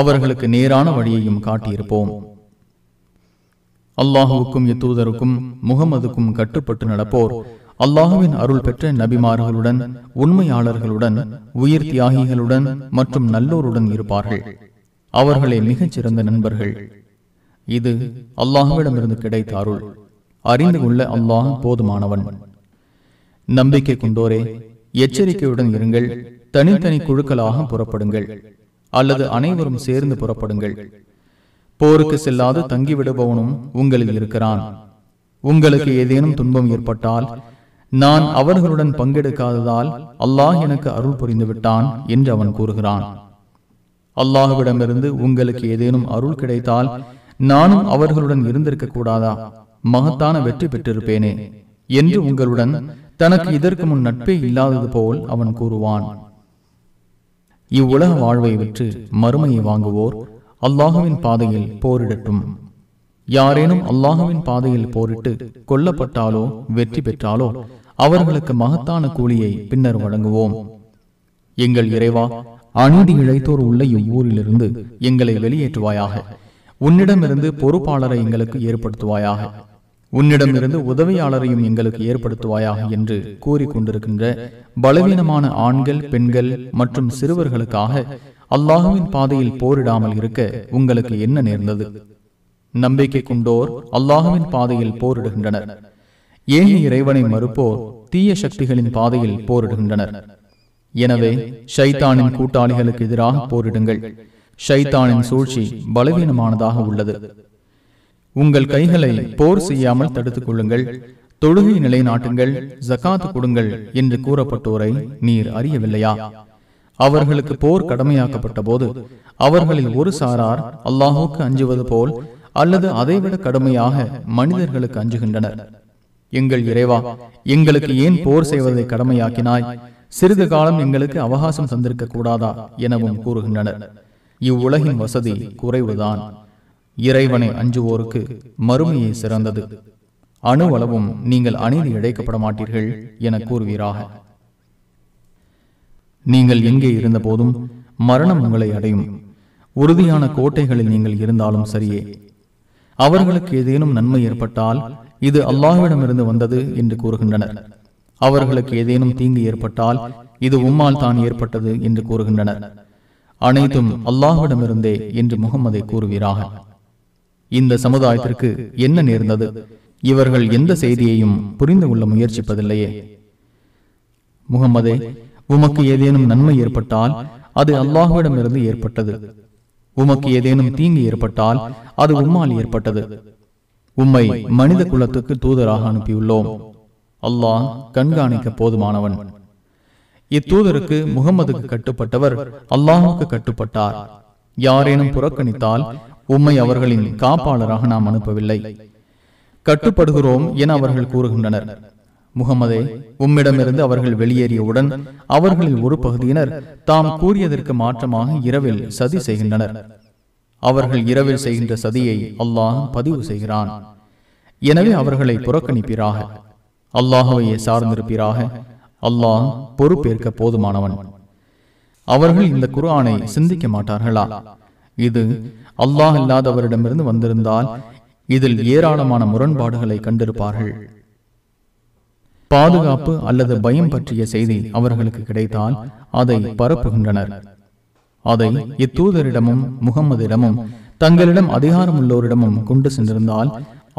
அவர்களுக்கு நேரான வழியையும் காட்டியிருப்போம் அல்லாஹுவுக்கும் இத்தூதருக்கும் முகமதுக்கும் கட்டுப்பட்டு நடப்போர் அல்லாஹுவின் அருள் பெற்ற நபிமார்களுடன் உண்மையாளர்களுடன் உயிர் தியாகிகளுடன் மற்றும் நல்லோருடன் இருப்பார்கள் அவர்களே மிகச்சிறந்த நண்பர்கள் இது அல்லாஹுவிடமிருந்து கிடைத்த அருள் அறிந்து கொள்ள அல்லாஹ் போதுமானவன் நம்பிக்கை கொண்டோரே எச்சரிக்கையுடன் இருங்கள் தனித்தனி குழுக்களாக புறப்படுங்கள் அல்லது அனைவரும் சேர்ந்து புறப்படுங்கள் போருக்கு செல்லாது தங்கிவிடுபவனும் உங்களில் இருக்கிறான் உங்களுக்கு ஏதேனும் துன்பம் ஏற்பட்டால் நான் அவர்களுடன் பங்கெடுக்காததால் அல்லாஹ் எனக்கு அருள் புரிந்து விட்டான் என்று அவன் கூறுகிறான் அல்லாஹுவிடமிருந்து உங்களுக்கு ஏதேனும் அருள் கிடைத்தால் நானும் அவர்களுடன் இருந்திருக்க கூடாதா மகத்தான வெற்றி பெற்றிருப்பேனே என்று உங்களுடன் தனக்கு இதற்கு முன் நட்பே இல்லாதது போல் அவன் கூறுவான் இவ்வுலக வாழ்வை விற்று மறுமையை வாங்குவோர் அல்லாஹுவின் பாதையில் போரிடட்டும் யாரேனும் அல்லாஹுவின் பாதையில் போரிட்டு கொல்லப்பட்டாலோ வெற்றி பெற்றாலோ அவர்களுக்கு மகத்தான கூலியை பின்னர் வழங்குவோம் எங்கள் இறைவா அநீதி இழைத்தோர் உள்ள இவ்வூரிலிருந்து எங்களை வெளியேற்றுவாயாக உன்னிடமிருந்து பொறுப்பாளரை எங்களுக்கு ஏற்படுத்துவாயாக உன்னிடமிருந்து உதவியாளரையும் எங்களுக்கு ஏற்படுத்துவாயாக என்று கூறிக்கொண்டிருக்கின்ற பலவீனமான ஆண்கள் பெண்கள் மற்றும் சிறுவர்களுக்காக அல்லாஹுவின் பாதையில் போரிடாமல் இருக்க உங்களுக்கு என்ன நேர்ந்தது நம்பிக்கை கொண்டோர் அல்லாஹுவின் பாதையில் போரிடுகின்றனர் ஏன் இறைவனை மறுப்போர் தீய சக்திகளின் பாதையில் போரிடுகின்றனர் எனவே ஷைத்தானின் கூட்டாளிகளுக்கு எதிராக போரிடுங்கள் ஷைத்தானின் சூழ்ச்சி பலவீனமானதாக உள்ளது உங்கள் கைகளை போர் செய்யாமல் தடுத்துக் கொள்ளுங்கள் தொழுகை நிலைநாட்டுங்கள் ஜக்காத்து கொடுங்கள் என்று கூறப்பட்டோரை நீர் அறியவில்லையா அவர்களுக்கு போர் கடமையாக்கப்பட்ட போது அவர்களில் ஒரு சாரார் அல்லாஹுக்கு அஞ்சுவது போல் அல்லது அதைவிட கடுமையாக மனிதர்களுக்கு அஞ்சுகின்றனர் எங்கள் இறைவா எங்களுக்கு ஏன் போர் செய்வதை கடமையாக்கினாய் சிறிது காலம் எங்களுக்கு அவகாசம் தந்திருக்க கூடாதா எனவும் கூறுகின்றனர் இவ்வுலகின் வசதி குறைவுதான் இறைவனை அஞ்சுவோருக்கு மறுமையை சிறந்தது அணுவளவும் நீங்கள் அணிந்து இழைக்கப்பட மாட்டீர்கள் என கூறுவீராக நீங்கள் எங்கே இருந்த போதும் மரணம் உங்களை அடையும் உறுதியான கோட்டைகளில் நீங்கள் இருந்தாலும் சரியே அவர்களுக்கு ஏதேனும் நன்மை ஏற்பட்டால் இது அல்லாஹ்விடமிருந்து வந்தது என்று கூறுகின்றனர் அவர்களுக்கு ஏதேனும் தீங்கு ஏற்பட்டால் இது உம்மால் தான் ஏற்பட்டது என்று கூறுகின்றனர் அனைத்தும் அல்லாஹ்விடமிருந்தே என்று முகமதை கூறுவீராக இந்த சமுதாயத்திற்கு என்ன நேர்ந்தது இவர்கள் எந்த செய்தியையும் புரிந்து கொள்ள முயற்சிப்பதில்லையே முகமதே உமக்கு ஏதேனும் நன்மை ஏற்பட்டால் அது அல்லாஹுவிடமிருந்து ஏற்பட்டது உமக்கு ஏதேனும் தீங்கு ஏற்பட்டால் அது உம்மால் ஏற்பட்டது உம்மை மனித குலத்துக்கு தூதராக அனுப்பியுள்ளோம் அல்லாஹ் கண்காணிக்க போதுமானவன் இத்தூதருக்கு முகமதுக்கு கட்டுப்பட்டவர் அல்லாஹுக்கு கட்டுப்பட்டார் யாரேனும் புறக்கணித்தால் உம்மை அவர்களின் காப்பாளராக நாம் அனுப்பவில்லை கட்டுப்படுகிறோம் என அவர்கள் கூறுகின்றனர் முகமதே உம்மிடமிருந்து அவர்கள் வெளியேறியவுடன் அவர்களில் ஒரு பகுதியினர் தாம் கூறியதற்கு மாற்றமாக இரவில் சதி செய்கின்றனர் அவர்கள் இரவில் செய்கின்ற சதியை அல்லாஹ் பதிவு செய்கிறான் எனவே அவர்களை புறக்கணிப்பீராக அல்லாஹவையே சார்ந்திருப்பீராக அல்லாஹ் பொறுப்பேற்க போதுமானவன் அவர்கள் இந்த குரானை சிந்திக்க மாட்டார்களா இது அல்லாஹ் இல்லாதவரிடமிருந்து வந்திருந்தால் இதில் ஏராளமான முரண்பாடுகளை கண்டிருப்பார்கள் பாதுகாப்பு அல்லது பயம் பற்றிய செய்தி அவர்களுக்கு கிடைத்தால் அதை பரப்புகின்றனர் அதை இத்தூதரிடமும் முகம்மதிடமும் தங்களிடம் அதிகாரம் உள்ளோரிடமும் கொண்டு சென்றிருந்தால்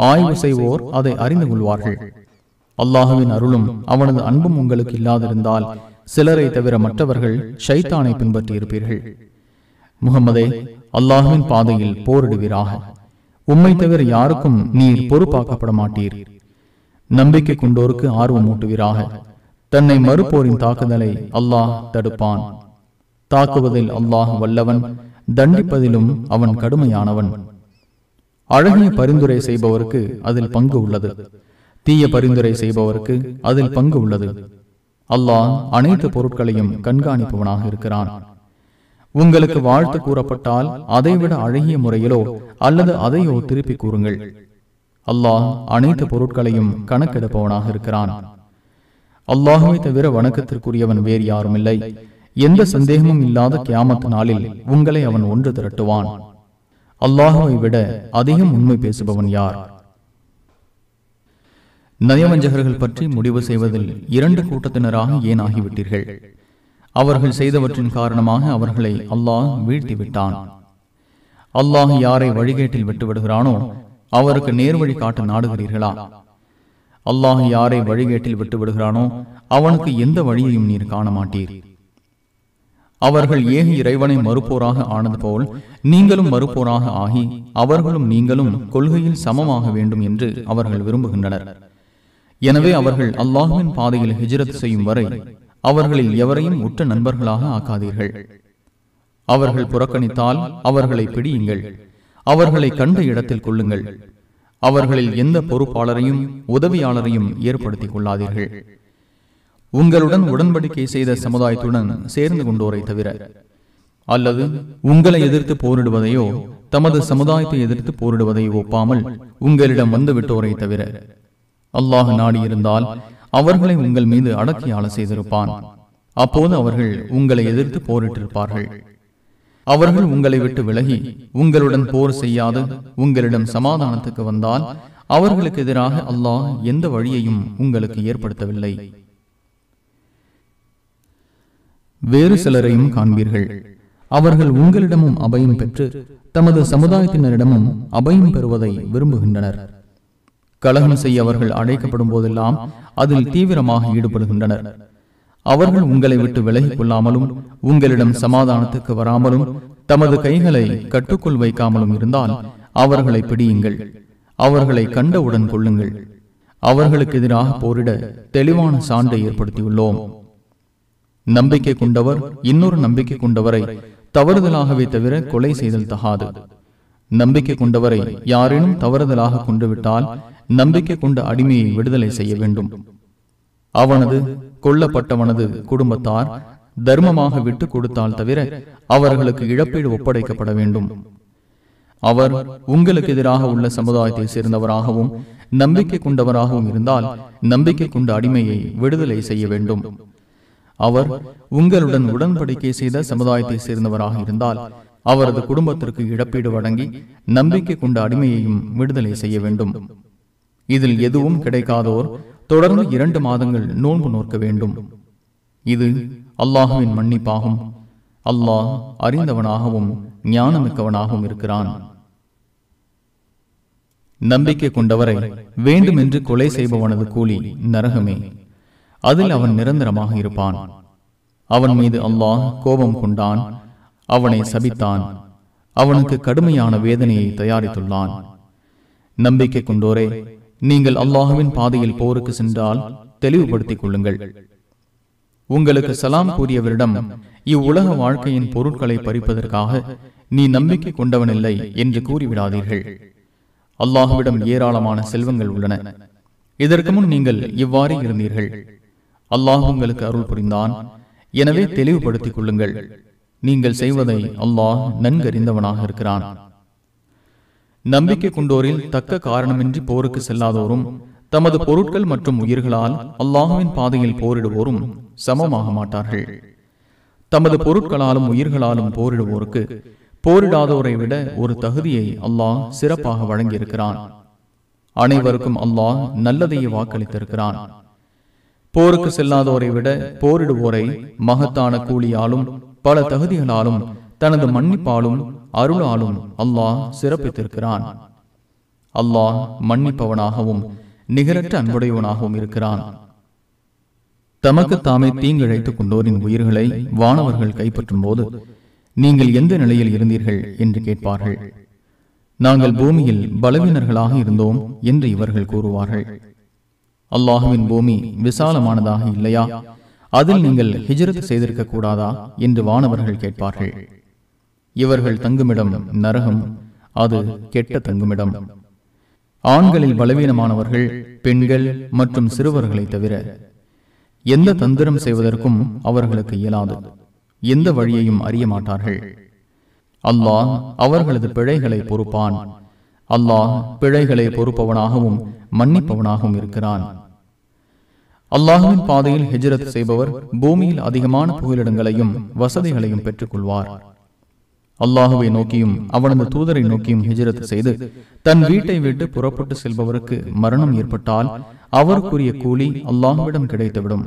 ஆய்வு செய்வோர் அதை அறிந்து கொள்வார்கள் அல்லாஹுவின் அருளும் அவனது அன்பும் உங்களுக்கு இல்லாதிருந்தால் சிலரை தவிர மற்றவர்கள் ஷைத்தானை பின்பற்றி இருப்பீர்கள் முகமதே அல்லாஹுவின் பாதையில் போரிடுவீராக உம்மை தவிர யாருக்கும் நீர் பொறுப்பாக்கப்பட மாட்டீர்கள் நம்பிக்கை கொண்டோருக்கு ஆர்வம் ஊட்டுவீராக தன்னை மறுப்போரின் தாக்குதலை அல்லாஹ் தடுப்பான் தாக்குவதில் அல்லாஹ் வல்லவன் தண்டிப்பதிலும் அவன் கடுமையானவன் அழகிய பரிந்துரை செய்பவருக்கு அதில் பங்கு உள்ளது தீய பரிந்துரை செய்பவருக்கு அதில் பங்கு உள்ளது அல்லாஹ் அனைத்து பொருட்களையும் கண்காணிப்பவனாக இருக்கிறான் உங்களுக்கு வாழ்த்து கூறப்பட்டால் அதைவிட அழகிய முறையிலோ அல்லது அதையோ திருப்பி கூறுங்கள் அல்லாஹ் அனைத்து பொருட்களையும் கணக்கெடுப்பவனாக இருக்கிறான் அல்லாஹுவை தவிர வணக்கத்திற்குரியவன் வேறு யாரும் இல்லை எந்த சந்தேகமும் இல்லாத கியாமத்து நாளில் உங்களை அவன் ஒன்று திரட்டுவான் அல்லாஹுவை விட அதிகம் உண்மை பேசுபவன் யார் நயவஞ்சகர்கள் பற்றி முடிவு செய்வதில் இரண்டு கூட்டத்தினராக ஏன் ஆகிவிட்டீர்கள் அவர்கள் செய்தவற்றின் காரணமாக அவர்களை அல்லாஹ் வீழ்த்திவிட்டான் அல்லாஹ் யாரை வழிகேட்டில் விட்டுவிடுகிறானோ அவருக்கு நேர்வழி காட்ட நாடுகிறீர்களா அல்லாஹ் யாரை வழிகேட்டில் விட்டு விடுகிறானோ அவனுக்கு எந்த வழியையும் நீர் காண மாட்டீர் அவர்கள் ஏக இறைவனை மறுப்போராக ஆனது போல் நீங்களும் மறுப்போராக ஆகி அவர்களும் நீங்களும் கொள்கையில் சமமாக வேண்டும் என்று அவர்கள் விரும்புகின்றனர் எனவே அவர்கள் அல்லாஹுவின் பாதையில் ஹிஜரத் செய்யும் வரை அவர்களில் எவரையும் உற்ற நண்பர்களாக ஆக்காதீர்கள் அவர்கள் புறக்கணித்தால் அவர்களை பிடியுங்கள் அவர்களை கண்ட இடத்தில் கொள்ளுங்கள் அவர்களில் எந்த பொறுப்பாளரையும் உதவியாளரையும் ஏற்படுத்திக் கொள்ளாதீர்கள் உங்களுடன் உடன்படிக்கை செய்த சமுதாயத்துடன் சேர்ந்து கொண்டோரை தவிர அல்லது உங்களை எதிர்த்து போரிடுவதையோ தமது சமுதாயத்தை எதிர்த்து போரிடுவதையோ ஒப்பாமல் உங்களிடம் வந்துவிட்டோரை தவிர அல்லாஹ் நாடியிருந்தால் அவர்களை உங்கள் மீது அடக்கியாள செய்திருப்பான் அப்போது அவர்கள் உங்களை எதிர்த்து போரிட்டிருப்பார்கள் அவர்கள் உங்களை விட்டு விலகி உங்களுடன் போர் செய்யாது உங்களிடம் சமாதானத்துக்கு வந்தால் அவர்களுக்கு எதிராக அல்லாஹ் எந்த வழியையும் உங்களுக்கு ஏற்படுத்தவில்லை வேறு சிலரையும் காண்பீர்கள் அவர்கள் உங்களிடமும் அபயம் பெற்று தமது சமுதாயத்தினரிடமும் அபயம் பெறுவதை விரும்புகின்றனர் கலகம் செய்ய அவர்கள் அழைக்கப்படும் போதெல்லாம் அதில் தீவிரமாக ஈடுபடுகின்றனர் அவர்கள் உங்களை விட்டு விலகிக் கொள்ளாமலும் உங்களிடம் சமாதானத்துக்கு வராமலும் தமது கைகளை கட்டுக்குள் வைக்காமலும் இருந்தால் அவர்களை பிடியுங்கள் அவர்களை கண்டவுடன் கொள்ளுங்கள் அவர்களுக்கு எதிராக போரிட தெளிவான சான்றை ஏற்படுத்தியுள்ளோம் நம்பிக்கை கொண்டவர் இன்னொரு நம்பிக்கை கொண்டவரை தவறுதலாகவே தவிர கொலை செய்தல் தகாது நம்பிக்கை கொண்டவரை யாரேனும் தவறுதலாக கொண்டுவிட்டால் நம்பிக்கை கொண்ட அடிமையை விடுதலை செய்ய வேண்டும் அவனது கொல்லப்பட்டவனது குடும்பத்தார் தர்மமாக விட்டு கொடுத்தால் தவிர அவர்களுக்கு இழப்பீடு ஒப்படைக்கப்பட வேண்டும் அவர் உங்களுக்கு எதிராக உள்ள சமுதாயத்தை சேர்ந்தவராகவும் நம்பிக்கை கொண்டவராகவும் இருந்தால் நம்பிக்கை கொண்ட அடிமையை விடுதலை செய்ய வேண்டும் அவர் உங்களுடன் உடன்படிக்கை செய்த சமுதாயத்தை சேர்ந்தவராக இருந்தால் அவரது குடும்பத்திற்கு இழப்பீடு வழங்கி நம்பிக்கை கொண்ட அடிமையையும் விடுதலை செய்ய வேண்டும் இதில் எதுவும் கிடைக்காதோர் தொடர்ந்து இரண்டு மாதங்கள் நோன்பு நோக்க வேண்டும் இது அல்லாஹுவின் மன்னிப்பாகும் அல்லாஹ் அறிந்தவனாகவும் ஞானமிக்கவனாகவும் இருக்கிறான் நம்பிக்கை கொண்டவரை வேண்டுமென்று கொலை செய்பவனது கூலி நரகமே அதில் அவன் நிரந்தரமாக இருப்பான் அவன் மீது அல்லாஹ் கோபம் கொண்டான் அவனை சபித்தான் அவனுக்கு கடுமையான வேதனையை தயாரித்துள்ளான் நம்பிக்கை கொண்டோரே நீங்கள் அல்லாஹுவின் பாதையில் போருக்கு சென்றால் தெளிவுபடுத்திக் கொள்ளுங்கள் உங்களுக்கு சலாம் கூறியவரிடம் இவ்வுலக வாழ்க்கையின் பொருட்களை பறிப்பதற்காக நீ நம்பிக்கை கொண்டவனில்லை என்று கூறிவிடாதீர்கள் அல்லாஹுவிடம் ஏராளமான செல்வங்கள் உள்ளன இதற்கு முன் நீங்கள் இவ்வாறு இருந்தீர்கள் அல்லாஹ் உங்களுக்கு அருள் புரிந்தான் எனவே தெளிவுபடுத்திக் கொள்ளுங்கள் நீங்கள் செய்வதை அல்லாஹ் நன்கறிந்தவனாக இருக்கிறான் நம்பிக்கை கொண்டோரில் தக்க காரணமின்றி போருக்கு செல்லாதோரும் தமது பொருட்கள் மற்றும் உயிர்களால் அல்லாஹுவின் பாதையில் போரிடுவோரும் சமமாக மாட்டார்கள் தமது பொருட்களாலும் உயிர்களாலும் போரிடுவோருக்கு போரிடாதோரை விட ஒரு தகுதியை அல்லாஹ் சிறப்பாக வழங்கியிருக்கிறான் அனைவருக்கும் அல்லாஹ் நல்லதையே வாக்களித்திருக்கிறான் போருக்கு செல்லாதோரை விட போரிடுவோரை மகத்தான கூலியாலும் பல தகுதிகளாலும் தனது மன்னிப்பாலும் அருளாலும் அல்லாஹ் சிறப்பித்திருக்கிறான் அல்லாஹ் மன்னிப்பவனாகவும் நிகரற்ற அன்புடையவனாகவும் இருக்கிறான் தமக்கு தாமே தீங்கிழைத்துக் கொண்டோரின் உயிர்களை வானவர்கள் கைப்பற்றும் போது நீங்கள் எந்த நிலையில் இருந்தீர்கள் என்று கேட்பார்கள் நாங்கள் பூமியில் பலவீனர்களாக இருந்தோம் என்று இவர்கள் கூறுவார்கள் அல்லாஹுவின் பூமி விசாலமானதாக இல்லையா அதில் நீங்கள் ஹிஜரத் செய்திருக்க கூடாதா என்று வானவர்கள் கேட்பார்கள் இவர்கள் தங்குமிடம் நரகம் அது கெட்ட தங்குமிடம் ஆண்களில் பலவீனமானவர்கள் பெண்கள் மற்றும் சிறுவர்களை தவிர எந்த தந்திரம் செய்வதற்கும் அவர்களுக்கு இயலாது எந்த வழியையும் அறிய மாட்டார்கள் அல்லாஹ் அவர்களது பிழைகளை பொறுப்பான் அல்லாஹ் பிழைகளை பொறுப்பவனாகவும் மன்னிப்பவனாகவும் இருக்கிறான் அல்லாஹுவின் பாதையில் ஹெஜ்ரத் செய்பவர் பூமியில் அதிகமான புகலிடங்களையும் வசதிகளையும் பெற்றுக் கொள்வார் அல்லாஹுவை நோக்கியும் அவனது தூதரை நோக்கியும் ஹிஜரத் செய்து தன் வீட்டை விட்டு புறப்பட்டு செல்பவருக்கு மரணம் ஏற்பட்டால் அவருக்குரிய கூலி அல்லாஹுவிடம் கிடைத்துவிடும்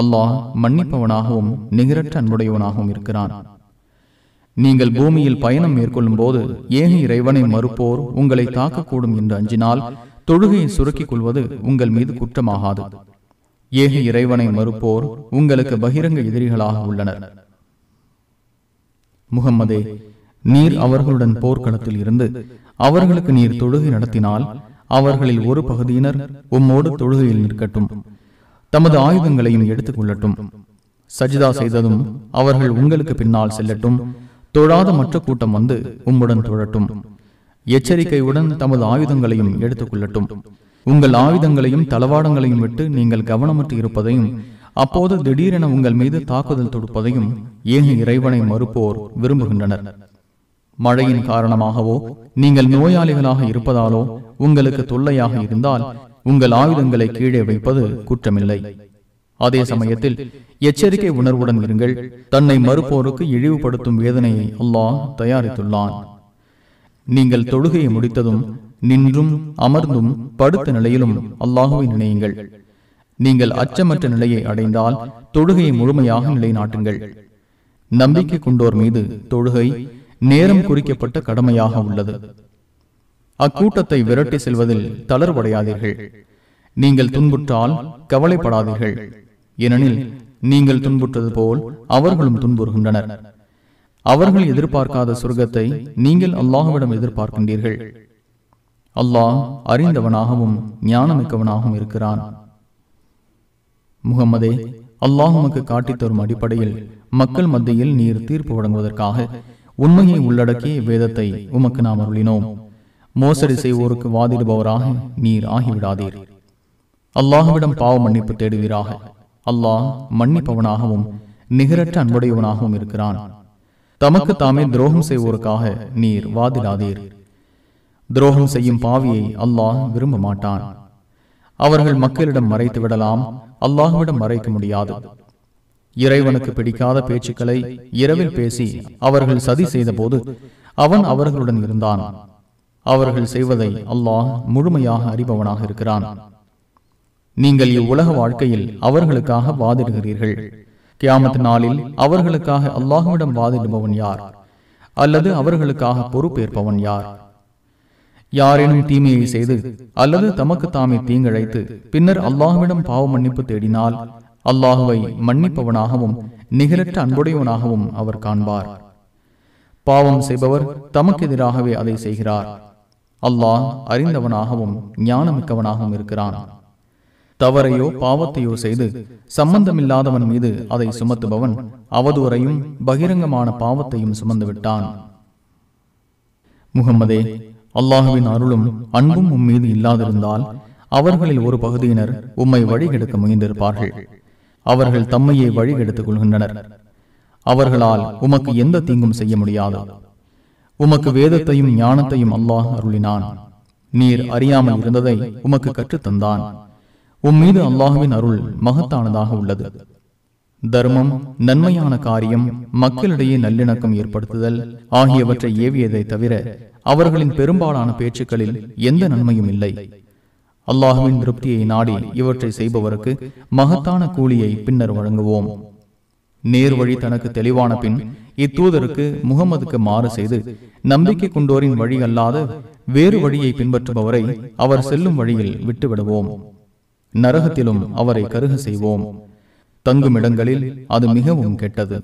அல்லாஹ் மன்னிப்பவனாகவும் நிகரற்ற அன்புடையவனாகவும் இருக்கிறான் நீங்கள் பூமியில் பயணம் மேற்கொள்ளும் போது ஏக இறைவனை மறுப்போர் உங்களை தாக்கக்கூடும் என்று அஞ்சினால் தொழுகையை சுருக்கிக் கொள்வது உங்கள் மீது குற்றமாகாது ஏக இறைவனை மறுப்போர் உங்களுக்கு பகிரங்க எதிரிகளாக உள்ளனர் முகம்மதே நீர் அவர்களுடன் போர்க்களத்தில் இருந்து அவர்களுக்கு நீர் தொழுகை நடத்தினால் அவர்களில் ஒரு பகுதியினர் உம்மோடு தொழுகையில் நிற்கட்டும் தமது ஆயுதங்களையும் எடுத்துக் கொள்ளட்டும் சஜிதா செய்ததும் அவர்கள் உங்களுக்கு பின்னால் செல்லட்டும் தொழாத மற்ற கூட்டம் வந்து உம்முடன் தொழட்டும் எச்சரிக்கையுடன் தமது ஆயுதங்களையும் எடுத்துக் கொள்ளட்டும் உங்கள் ஆயுதங்களையும் தளவாடங்களையும் விட்டு நீங்கள் கவனமற்று இருப்பதையும் அப்போது திடீரென உங்கள் மீது தாக்குதல் தொடுப்பதையும் ஏக இறைவனை மறுப்போர் விரும்புகின்றனர் மழையின் காரணமாகவோ நீங்கள் நோயாளிகளாக இருப்பதாலோ உங்களுக்கு தொல்லையாக இருந்தால் உங்கள் ஆயுதங்களை கீழே வைப்பது குற்றமில்லை அதே சமயத்தில் எச்சரிக்கை உணர்வுடன் இருங்கள் தன்னை மறுப்போருக்கு இழிவுபடுத்தும் வேதனையை அல்லாஹ் தயாரித்துள்ளான் நீங்கள் தொழுகையை முடித்ததும் நின்றும் அமர்ந்தும் படுத்த நிலையிலும் அல்லாஹுவை நினையுங்கள் நீங்கள் அச்சமற்ற நிலையை அடைந்தால் தொழுகையை முழுமையாக நிலைநாட்டுங்கள் நம்பிக்கை கொண்டோர் மீது தொழுகை நேரம் குறிக்கப்பட்ட கடமையாக உள்ளது அக்கூட்டத்தை விரட்டி செல்வதில் தளர்வடையாதீர்கள் நீங்கள் துன்புற்றால் கவலைப்படாதீர்கள் ஏனெனில் நீங்கள் துன்புற்றது போல் அவர்களும் துன்புறுகின்றனர் அவர்கள் எதிர்பார்க்காத சொர்க்கத்தை நீங்கள் அல்லாஹுவிடம் எதிர்பார்க்கின்றீர்கள் அல்லாஹ் அறிந்தவனாகவும் ஞானமிக்கவனாகவும் இருக்கிறான் முகமதே அல்லாஹ் உமக்கு காட்டித் தரும் அடிப்படையில் மக்கள் மத்தியில் நீர் தீர்ப்பு வழங்குவதற்காக உண்மையை உள்ளடக்கிய வேதத்தை உமக்கு நாம் அருளினோம் மோசடி செய்வோருக்கு வாதிடுபவராக நீர் ஆகிவிடாதீர் அல்லாஹுவிடம் பாவ மன்னிப்பு தேடுவீராக அல்லாஹ் மன்னிப்பவனாகவும் நிகரற்ற அன்புடையவனாகவும் இருக்கிறான் தமக்கு தாமே துரோகம் செய்வோருக்காக நீர் வாதிடாதீர் துரோகம் செய்யும் பாவியை அல்லாஹ் விரும்ப மாட்டான் அவர்கள் மக்களிடம் மறைத்து விடலாம் அல்லாஹுவிடம் மறைக்க முடியாது இறைவனுக்கு பிடிக்காத பேச்சுக்களை இரவில் பேசி அவர்கள் சதி செய்த போது அவன் அவர்களுடன் இருந்தான் அவர்கள் செய்வதை அல்லாஹ் முழுமையாக அறிபவனாக இருக்கிறான் நீங்கள் இவ்வுலக வாழ்க்கையில் அவர்களுக்காக வாதிடுகிறீர்கள் கியாமத் நாளில் அவர்களுக்காக அல்லாஹுவிடம் வாதிடுபவன் யார் அல்லது அவர்களுக்காக பொறுப்பேற்பவன் யார் யாரேனும் தீமையை செய்து அல்லது தமக்கு தாமே தீங்கிழைத்து பின்னர் அல்லாஹுவிடம் பாவ மன்னிப்பு தேடினால் அல்லாஹுவை மன்னிப்பவனாகவும் நிகரற்ற அன்புடையவனாகவும் அவர் காண்பார் பாவம் செய்பவர் தமக்கு எதிராகவே அதை செய்கிறார் அல்லாஹ் அறிந்தவனாகவும் ஞானமிக்கவனாகவும் இருக்கிறான் தவறையோ பாவத்தையோ செய்து சம்பந்தமில்லாதவன் மீது அதை சுமத்துபவன் அவதூறையும் பகிரங்கமான பாவத்தையும் சுமந்துவிட்டான் முகம்மதே அல்லாஹுவின் அருளும் அன்பும் உம்மீது இல்லாதிருந்தால் அவர்களில் ஒரு பகுதியினர் உம்மை வழிகெடுக்க முயன்றிருப்பார்கள் அவர்கள் தம்மையே வழிகெடுத்துக் கொள்கின்றனர் அவர்களால் உமக்கு எந்த தீங்கும் செய்ய முடியாது உமக்கு வேதத்தையும் ஞானத்தையும் அல்லாஹ் அருளினான் நீர் அறியாமல் இருந்ததை உமக்கு கற்றுத்தந்தான் உம் மீது அல்லாஹுவின் அருள் மகத்தானதாக உள்ளது தர்மம் நன்மையான காரியம் மக்களிடையே நல்லிணக்கம் ஏற்படுத்துதல் ஆகியவற்றை ஏவியதை தவிர அவர்களின் பெரும்பாலான பேச்சுக்களில் எந்த நன்மையும் இல்லை அல்லாஹுவின் திருப்தியை நாடி இவற்றை செய்பவருக்கு மகத்தான கூலியை பின்னர் வழங்குவோம் நேர் வழி தனக்கு தெளிவான பின் இத்தூதருக்கு முகமதுக்கு மாறு செய்து நம்பிக்கை கொண்டோரின் வழி அல்லாத வேறு வழியை பின்பற்றுபவரை அவர் செல்லும் வழியில் விட்டுவிடுவோம் நரகத்திலும் அவரை கருக செய்வோம் தங்கும் இடங்களில் அது மிகவும் கெட்டது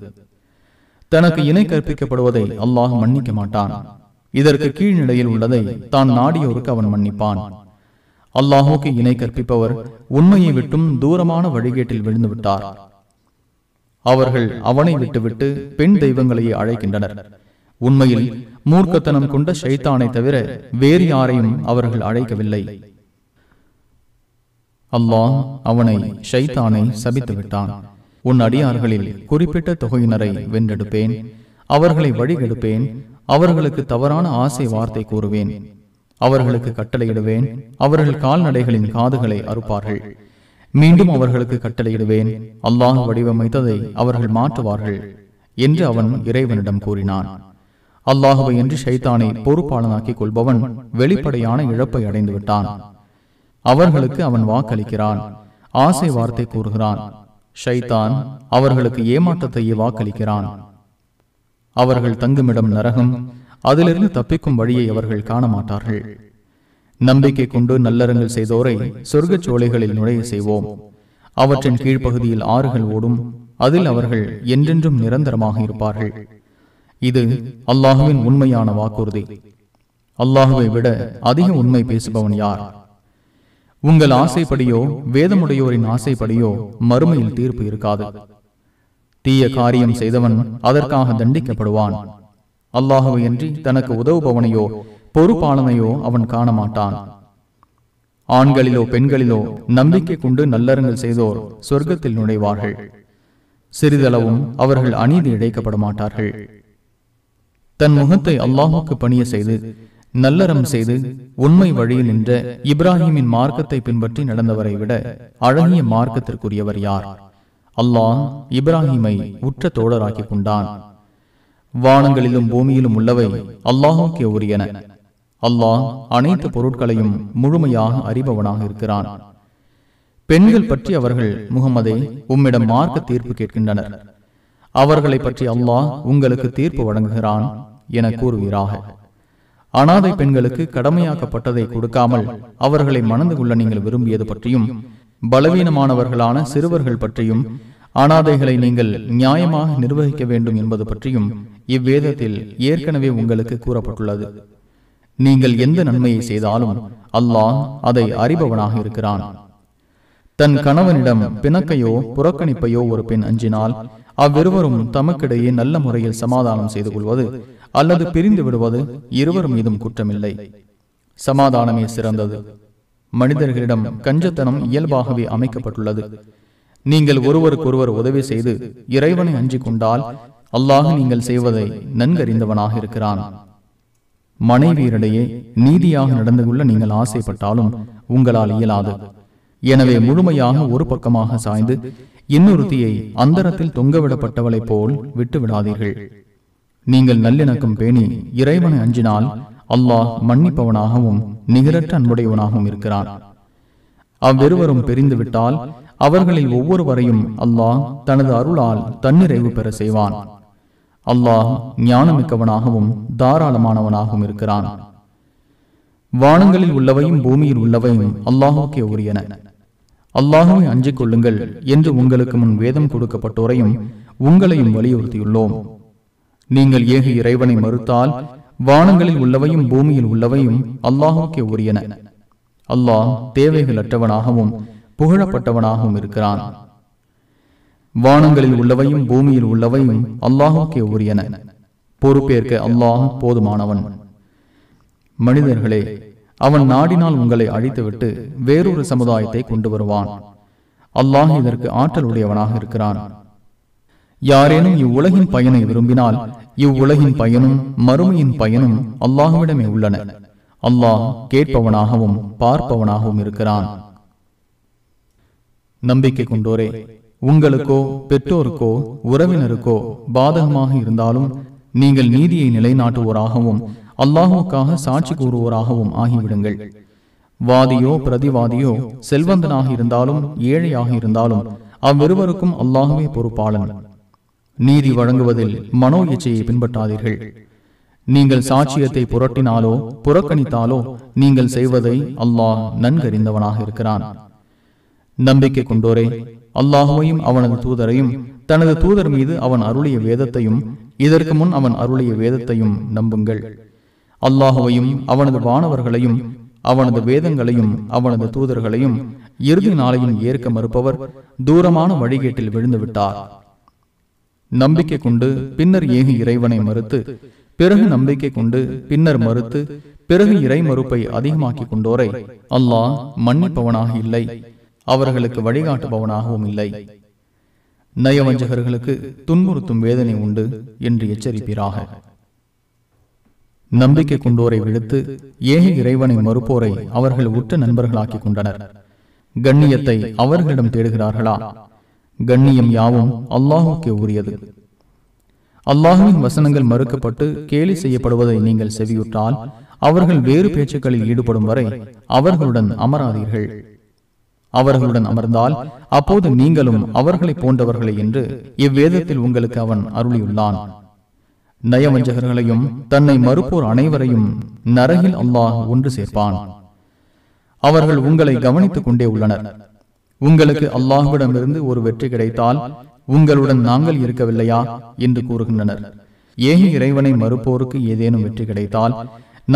தனக்கு இணை கற்பிக்கப்படுவதை அல்லாஹ் மன்னிக்க மாட்டான் இதற்கு கீழ்நிலையில் உள்ளதை தான் நாடியோருக்கு அவன் மன்னிப்பான் அல்லாஹோக்கு இணை கற்பிப்பவர் உண்மையை விட்டும் தூரமான வழிகேட்டில் விழுந்துவிட்டார் அவர்கள் அவனை விட்டுவிட்டு பெண் தெய்வங்களையே அழைக்கின்றனர் உண்மையில் மூர்க்கத்தனம் கொண்ட ஷைத்தானை தவிர வேறு யாரையும் அவர்கள் அழைக்கவில்லை அல்லாஹ் அவனை ஷைத்தானை சபித்து விட்டான் உன் அடியார்களில் குறிப்பிட்ட தொகையினரை வென்றெடுப்பேன் அவர்களை வழிகெடுப்பேன் அவர்களுக்கு தவறான ஆசை வார்த்தை கூறுவேன் அவர்களுக்கு கட்டளையிடுவேன் அவர்கள் கால்நடைகளின் காதுகளை அறுப்பார்கள் மீண்டும் அவர்களுக்கு கட்டளையிடுவேன் அல்லாஹ் வடிவமைத்ததை அவர்கள் மாற்றுவார்கள் என்று அவன் இறைவனிடம் கூறினான் அல்லாஹுவை என்று ஷைத்தானை பொறுப்பாளனாக்கிக் கொள்பவன் வெளிப்படையான இழப்பை அடைந்து விட்டான் அவர்களுக்கு அவன் வாக்களிக்கிறான் ஆசை வார்த்தை கூறுகிறான் ஷைத்தான் அவர்களுக்கு ஏமாற்றத்தையே வாக்களிக்கிறான் அவர்கள் தங்குமிடம் நரகம் அதிலிருந்து தப்பிக்கும் வழியை அவர்கள் காண மாட்டார்கள் நம்பிக்கை கொண்டு நல்லறங்கள் செய்தோரை சொர்க்கச் சோலைகளில் நுழைய செய்வோம் அவற்றின் கீழ்ப்பகுதியில் ஆறுகள் ஓடும் அதில் அவர்கள் என்றென்றும் நிரந்தரமாக இருப்பார்கள் இது அல்லாஹுவின் உண்மையான வாக்குறுதி அல்லாஹுவை விட அதிக உண்மை பேசுபவன் யார் உங்கள் ஆசைப்படியோ வேதமுடையோரின் ஆசைப்படியோ மறுமையில் தீர்ப்பு இருக்காது தீய காரியம் செய்தவன் அதற்காக தண்டிக்கப்படுவான் அல்லாஹுவையின்றி தனக்கு உதவுபவனையோ பொறுப்பாளனையோ அவன் காணமாட்டான் ஆண்களிலோ பெண்களிலோ நம்பிக்கை கொண்டு நல்லறங்கள் செய்தோர் சொர்க்கத்தில் நுழைவார்கள் சிறிதளவும் அவர்கள் அநீதி இழைக்கப்பட மாட்டார்கள் தன் முகத்தை அல்லாஹுக்கு பணிய செய்து நல்லறம் செய்து உண்மை வழியில் நின்ற இப்ராஹிமின் மார்க்கத்தை பின்பற்றி நடந்தவரை விட அழகிய மார்க்கத்திற்குரியவர் யார் அல்லாஹ் இப்ராஹிமை உற்ற தோழராக்கிக் கொண்டான் வானங்களிலும் பூமியிலும் உள்ளவை அல்லாஹுக்கே உரியன அல்லாஹ் அனைத்து பொருட்களையும் முழுமையாக அறிபவனாக இருக்கிறான் பெண்கள் பற்றி அவர்கள் முகமதே உம்மிடம் மார்க்க தீர்ப்பு கேட்கின்றனர் அவர்களை பற்றி அல்லாஹ் உங்களுக்கு தீர்ப்பு வழங்குகிறான் என கூறுகிறாக அனாதை பெண்களுக்கு கடமையாக்கப்பட்டதை கொடுக்காமல் அவர்களை மணந்து கொள்ள நீங்கள் விரும்பியது பற்றியும் பலவீனமானவர்களான சிறுவர்கள் பற்றியும் அனாதைகளை நீங்கள் நியாயமாக நிர்வகிக்க வேண்டும் என்பது பற்றியும் இவ்வேதத்தில் ஏற்கனவே உங்களுக்கு கூறப்பட்டுள்ளது நீங்கள் எந்த நன்மையை செய்தாலும் அல்லாஹ் அதை அறிபவனாக இருக்கிறான் தன் கணவனிடம் பிணக்கையோ புறக்கணிப்பையோ ஒரு பெண் அஞ்சினால் அவ்விருவரும் தமக்கிடையே நல்ல முறையில் சமாதானம் செய்து கொள்வது அல்லது பிரிந்து விடுவது இருவர் மீதும் குற்றமில்லை சமாதானமே சிறந்தது மனிதர்களிடம் கஞ்சத்தனம் இயல்பாகவே அமைக்கப்பட்டுள்ளது நீங்கள் ஒருவருக்கொருவர் உதவி செய்து இறைவனை அஞ்சு கொண்டால் அல்லாஹ் நீங்கள் செய்வதை நன்கறிந்தவனாக இருக்கிறான் மனைவியரிடையே நீதியாக நடந்து கொள்ள நீங்கள் ஆசைப்பட்டாலும் உங்களால் இயலாது எனவே முழுமையாக ஒரு பக்கமாக சாய்ந்து இன்னொருத்தியை அந்தரத்தில் தொங்கவிடப்பட்டவளைப் போல் விட்டுவிடாதீர்கள் நீங்கள் நல்லிணக்கம் பேணி இறைவனை அஞ்சினால் அல்லாஹ் மன்னிப்பவனாகவும் நிகரற்ற அன்புடையவனாகவும் இருக்கிறான் அவ்விருவரும் பிரிந்துவிட்டால் அவர்களில் ஒவ்வொருவரையும் அல்லாஹ் தனது அருளால் தன்னிறைவு பெற செய்வான் அல்லாஹ் ஞானமிக்கவனாகவும் தாராளமானவனாகவும் இருக்கிறான் வானங்களில் உள்ளவையும் பூமியில் உள்ளவையும் அல்லாஹோக்கே உரியன அல்லாஹுவை அஞ்சிக் கொள்ளுங்கள் என்று உங்களுக்கு முன் வேதம் கொடுக்கப்பட்டோரையும் உங்களையும் வலியுறுத்தியுள்ளோம் நீங்கள் ஏக இறைவனை மறுத்தால் வானங்களில் உள்ளவையும் பூமியில் உள்ளவையும் அல்லாஹுக்கே உரியன அல்லாஹ் தேவைகளற்றவனாகவும் புகழப்பட்டவனாகவும் இருக்கிறான் வானங்களில் உள்ளவையும் பூமியில் உள்ளவையும் அல்லாஹுக்கே உரியன பொறுப்பேற்க அல்லாஹ் போதுமானவன் மனிதர்களே அவன் நாடினால் உங்களை அழித்துவிட்டு வேறொரு சமுதாயத்தை கொண்டு வருவான் அல்லாஹ் இதற்கு ஆற்றல் உடையவனாக இருக்கிறான் யாரேனும் இவ்வுலகின் பயனை விரும்பினால் இவ்வுலகின் பயனும் மறுமையின் பயனும் அல்லாஹுவிடமே உள்ளன அல்லாஹ் கேட்பவனாகவும் பார்ப்பவனாகவும் இருக்கிறான் நம்பிக்கை கொண்டோரே உங்களுக்கோ பெற்றோருக்கோ உறவினருக்கோ பாதகமாக இருந்தாலும் நீங்கள் நீதியை நிலைநாட்டுவோராகவும் அல்லாஹுக்காக சாட்சி கூறுவோராகவும் ஆகிவிடுங்கள் வாதியோ பிரதிவாதியோ செல்வந்தனாக இருந்தாலும் ஏழையாக இருந்தாலும் அவ்விருவருக்கும் அல்லாஹுவே பொறுப்பாளன் நீதி வழங்குவதில் மனோ இச்சையை பின்பற்றாதீர்கள் நீங்கள் சாட்சியத்தை புரட்டினாலோ புறக்கணித்தாலோ நீங்கள் செய்வதை அல்லாஹ் நன்கறிந்தவனாக இருக்கிறான் நம்பிக்கை கொண்டோரே அல்லாஹுவையும் அவனது தூதரையும் தனது தூதர் மீது அவன் அருளிய வேதத்தையும் இதற்கு முன் அவன் அருளிய வேதத்தையும் நம்புங்கள் அல்லாஹுவையும் அவனது வானவர்களையும் அவனது வேதங்களையும் அவனது தூதர்களையும் இறுதி நாளையும் ஏற்க மறுப்பவர் தூரமான வழிகேட்டில் விழுந்துவிட்டார் நம்பிக்கை கொண்டு பின்னர் ஏகு இறைவனை மறுத்து பிறகு நம்பிக்கை கொண்டு பின்னர் மறுத்து பிறகு இறை மறுப்பை அதிகமாக்கிக் கொண்டோரை அல்லாஹ் மன்னிப்பவனாக இல்லை அவர்களுக்கு வழிகாட்டுபவனாகவும் இல்லை நயவஞ்சகர்களுக்கு துன்புறுத்தும் வேதனை உண்டு என்று எச்சரிப்பீராக நம்பிக்கை கொண்டோரை விடுத்து ஏக இறைவனை மறுப்போரை அவர்கள் உற்ற நண்பர்களாக்கி கொண்டனர் கண்ணியத்தை அவர்களிடம் தேடுகிறார்களா கண்ணியம் யாவும் அல்லாஹுக்கே உரியது அல்லாஹுவின் வசனங்கள் மறுக்கப்பட்டு கேலி செய்யப்படுவதை நீங்கள் செவியுற்றால் அவர்கள் வேறு பேச்சுக்களில் ஈடுபடும் வரை அவர்களுடன் அமராதீர்கள் அவர்களுடன் அமர்ந்தால் அப்போது நீங்களும் அவர்களை போன்றவர்களை என்று இவ்வேதத்தில் உங்களுக்கு அவன் அருளியுள்ளான் நயவஞ்சகர்களையும் தன்னை மறுப்போர் அனைவரையும் நரகில் அல்லாஹ் ஒன்று சேர்ப்பான் அவர்கள் உங்களை கவனித்துக் கொண்டே உள்ளனர் உங்களுக்கு அல்லாஹுவிடமிருந்து ஒரு வெற்றி கிடைத்தால் உங்களுடன் நாங்கள் இருக்கவில்லையா என்று கூறுகின்றனர் ஏன் இறைவனை மறுப்போருக்கு ஏதேனும் வெற்றி கிடைத்தால்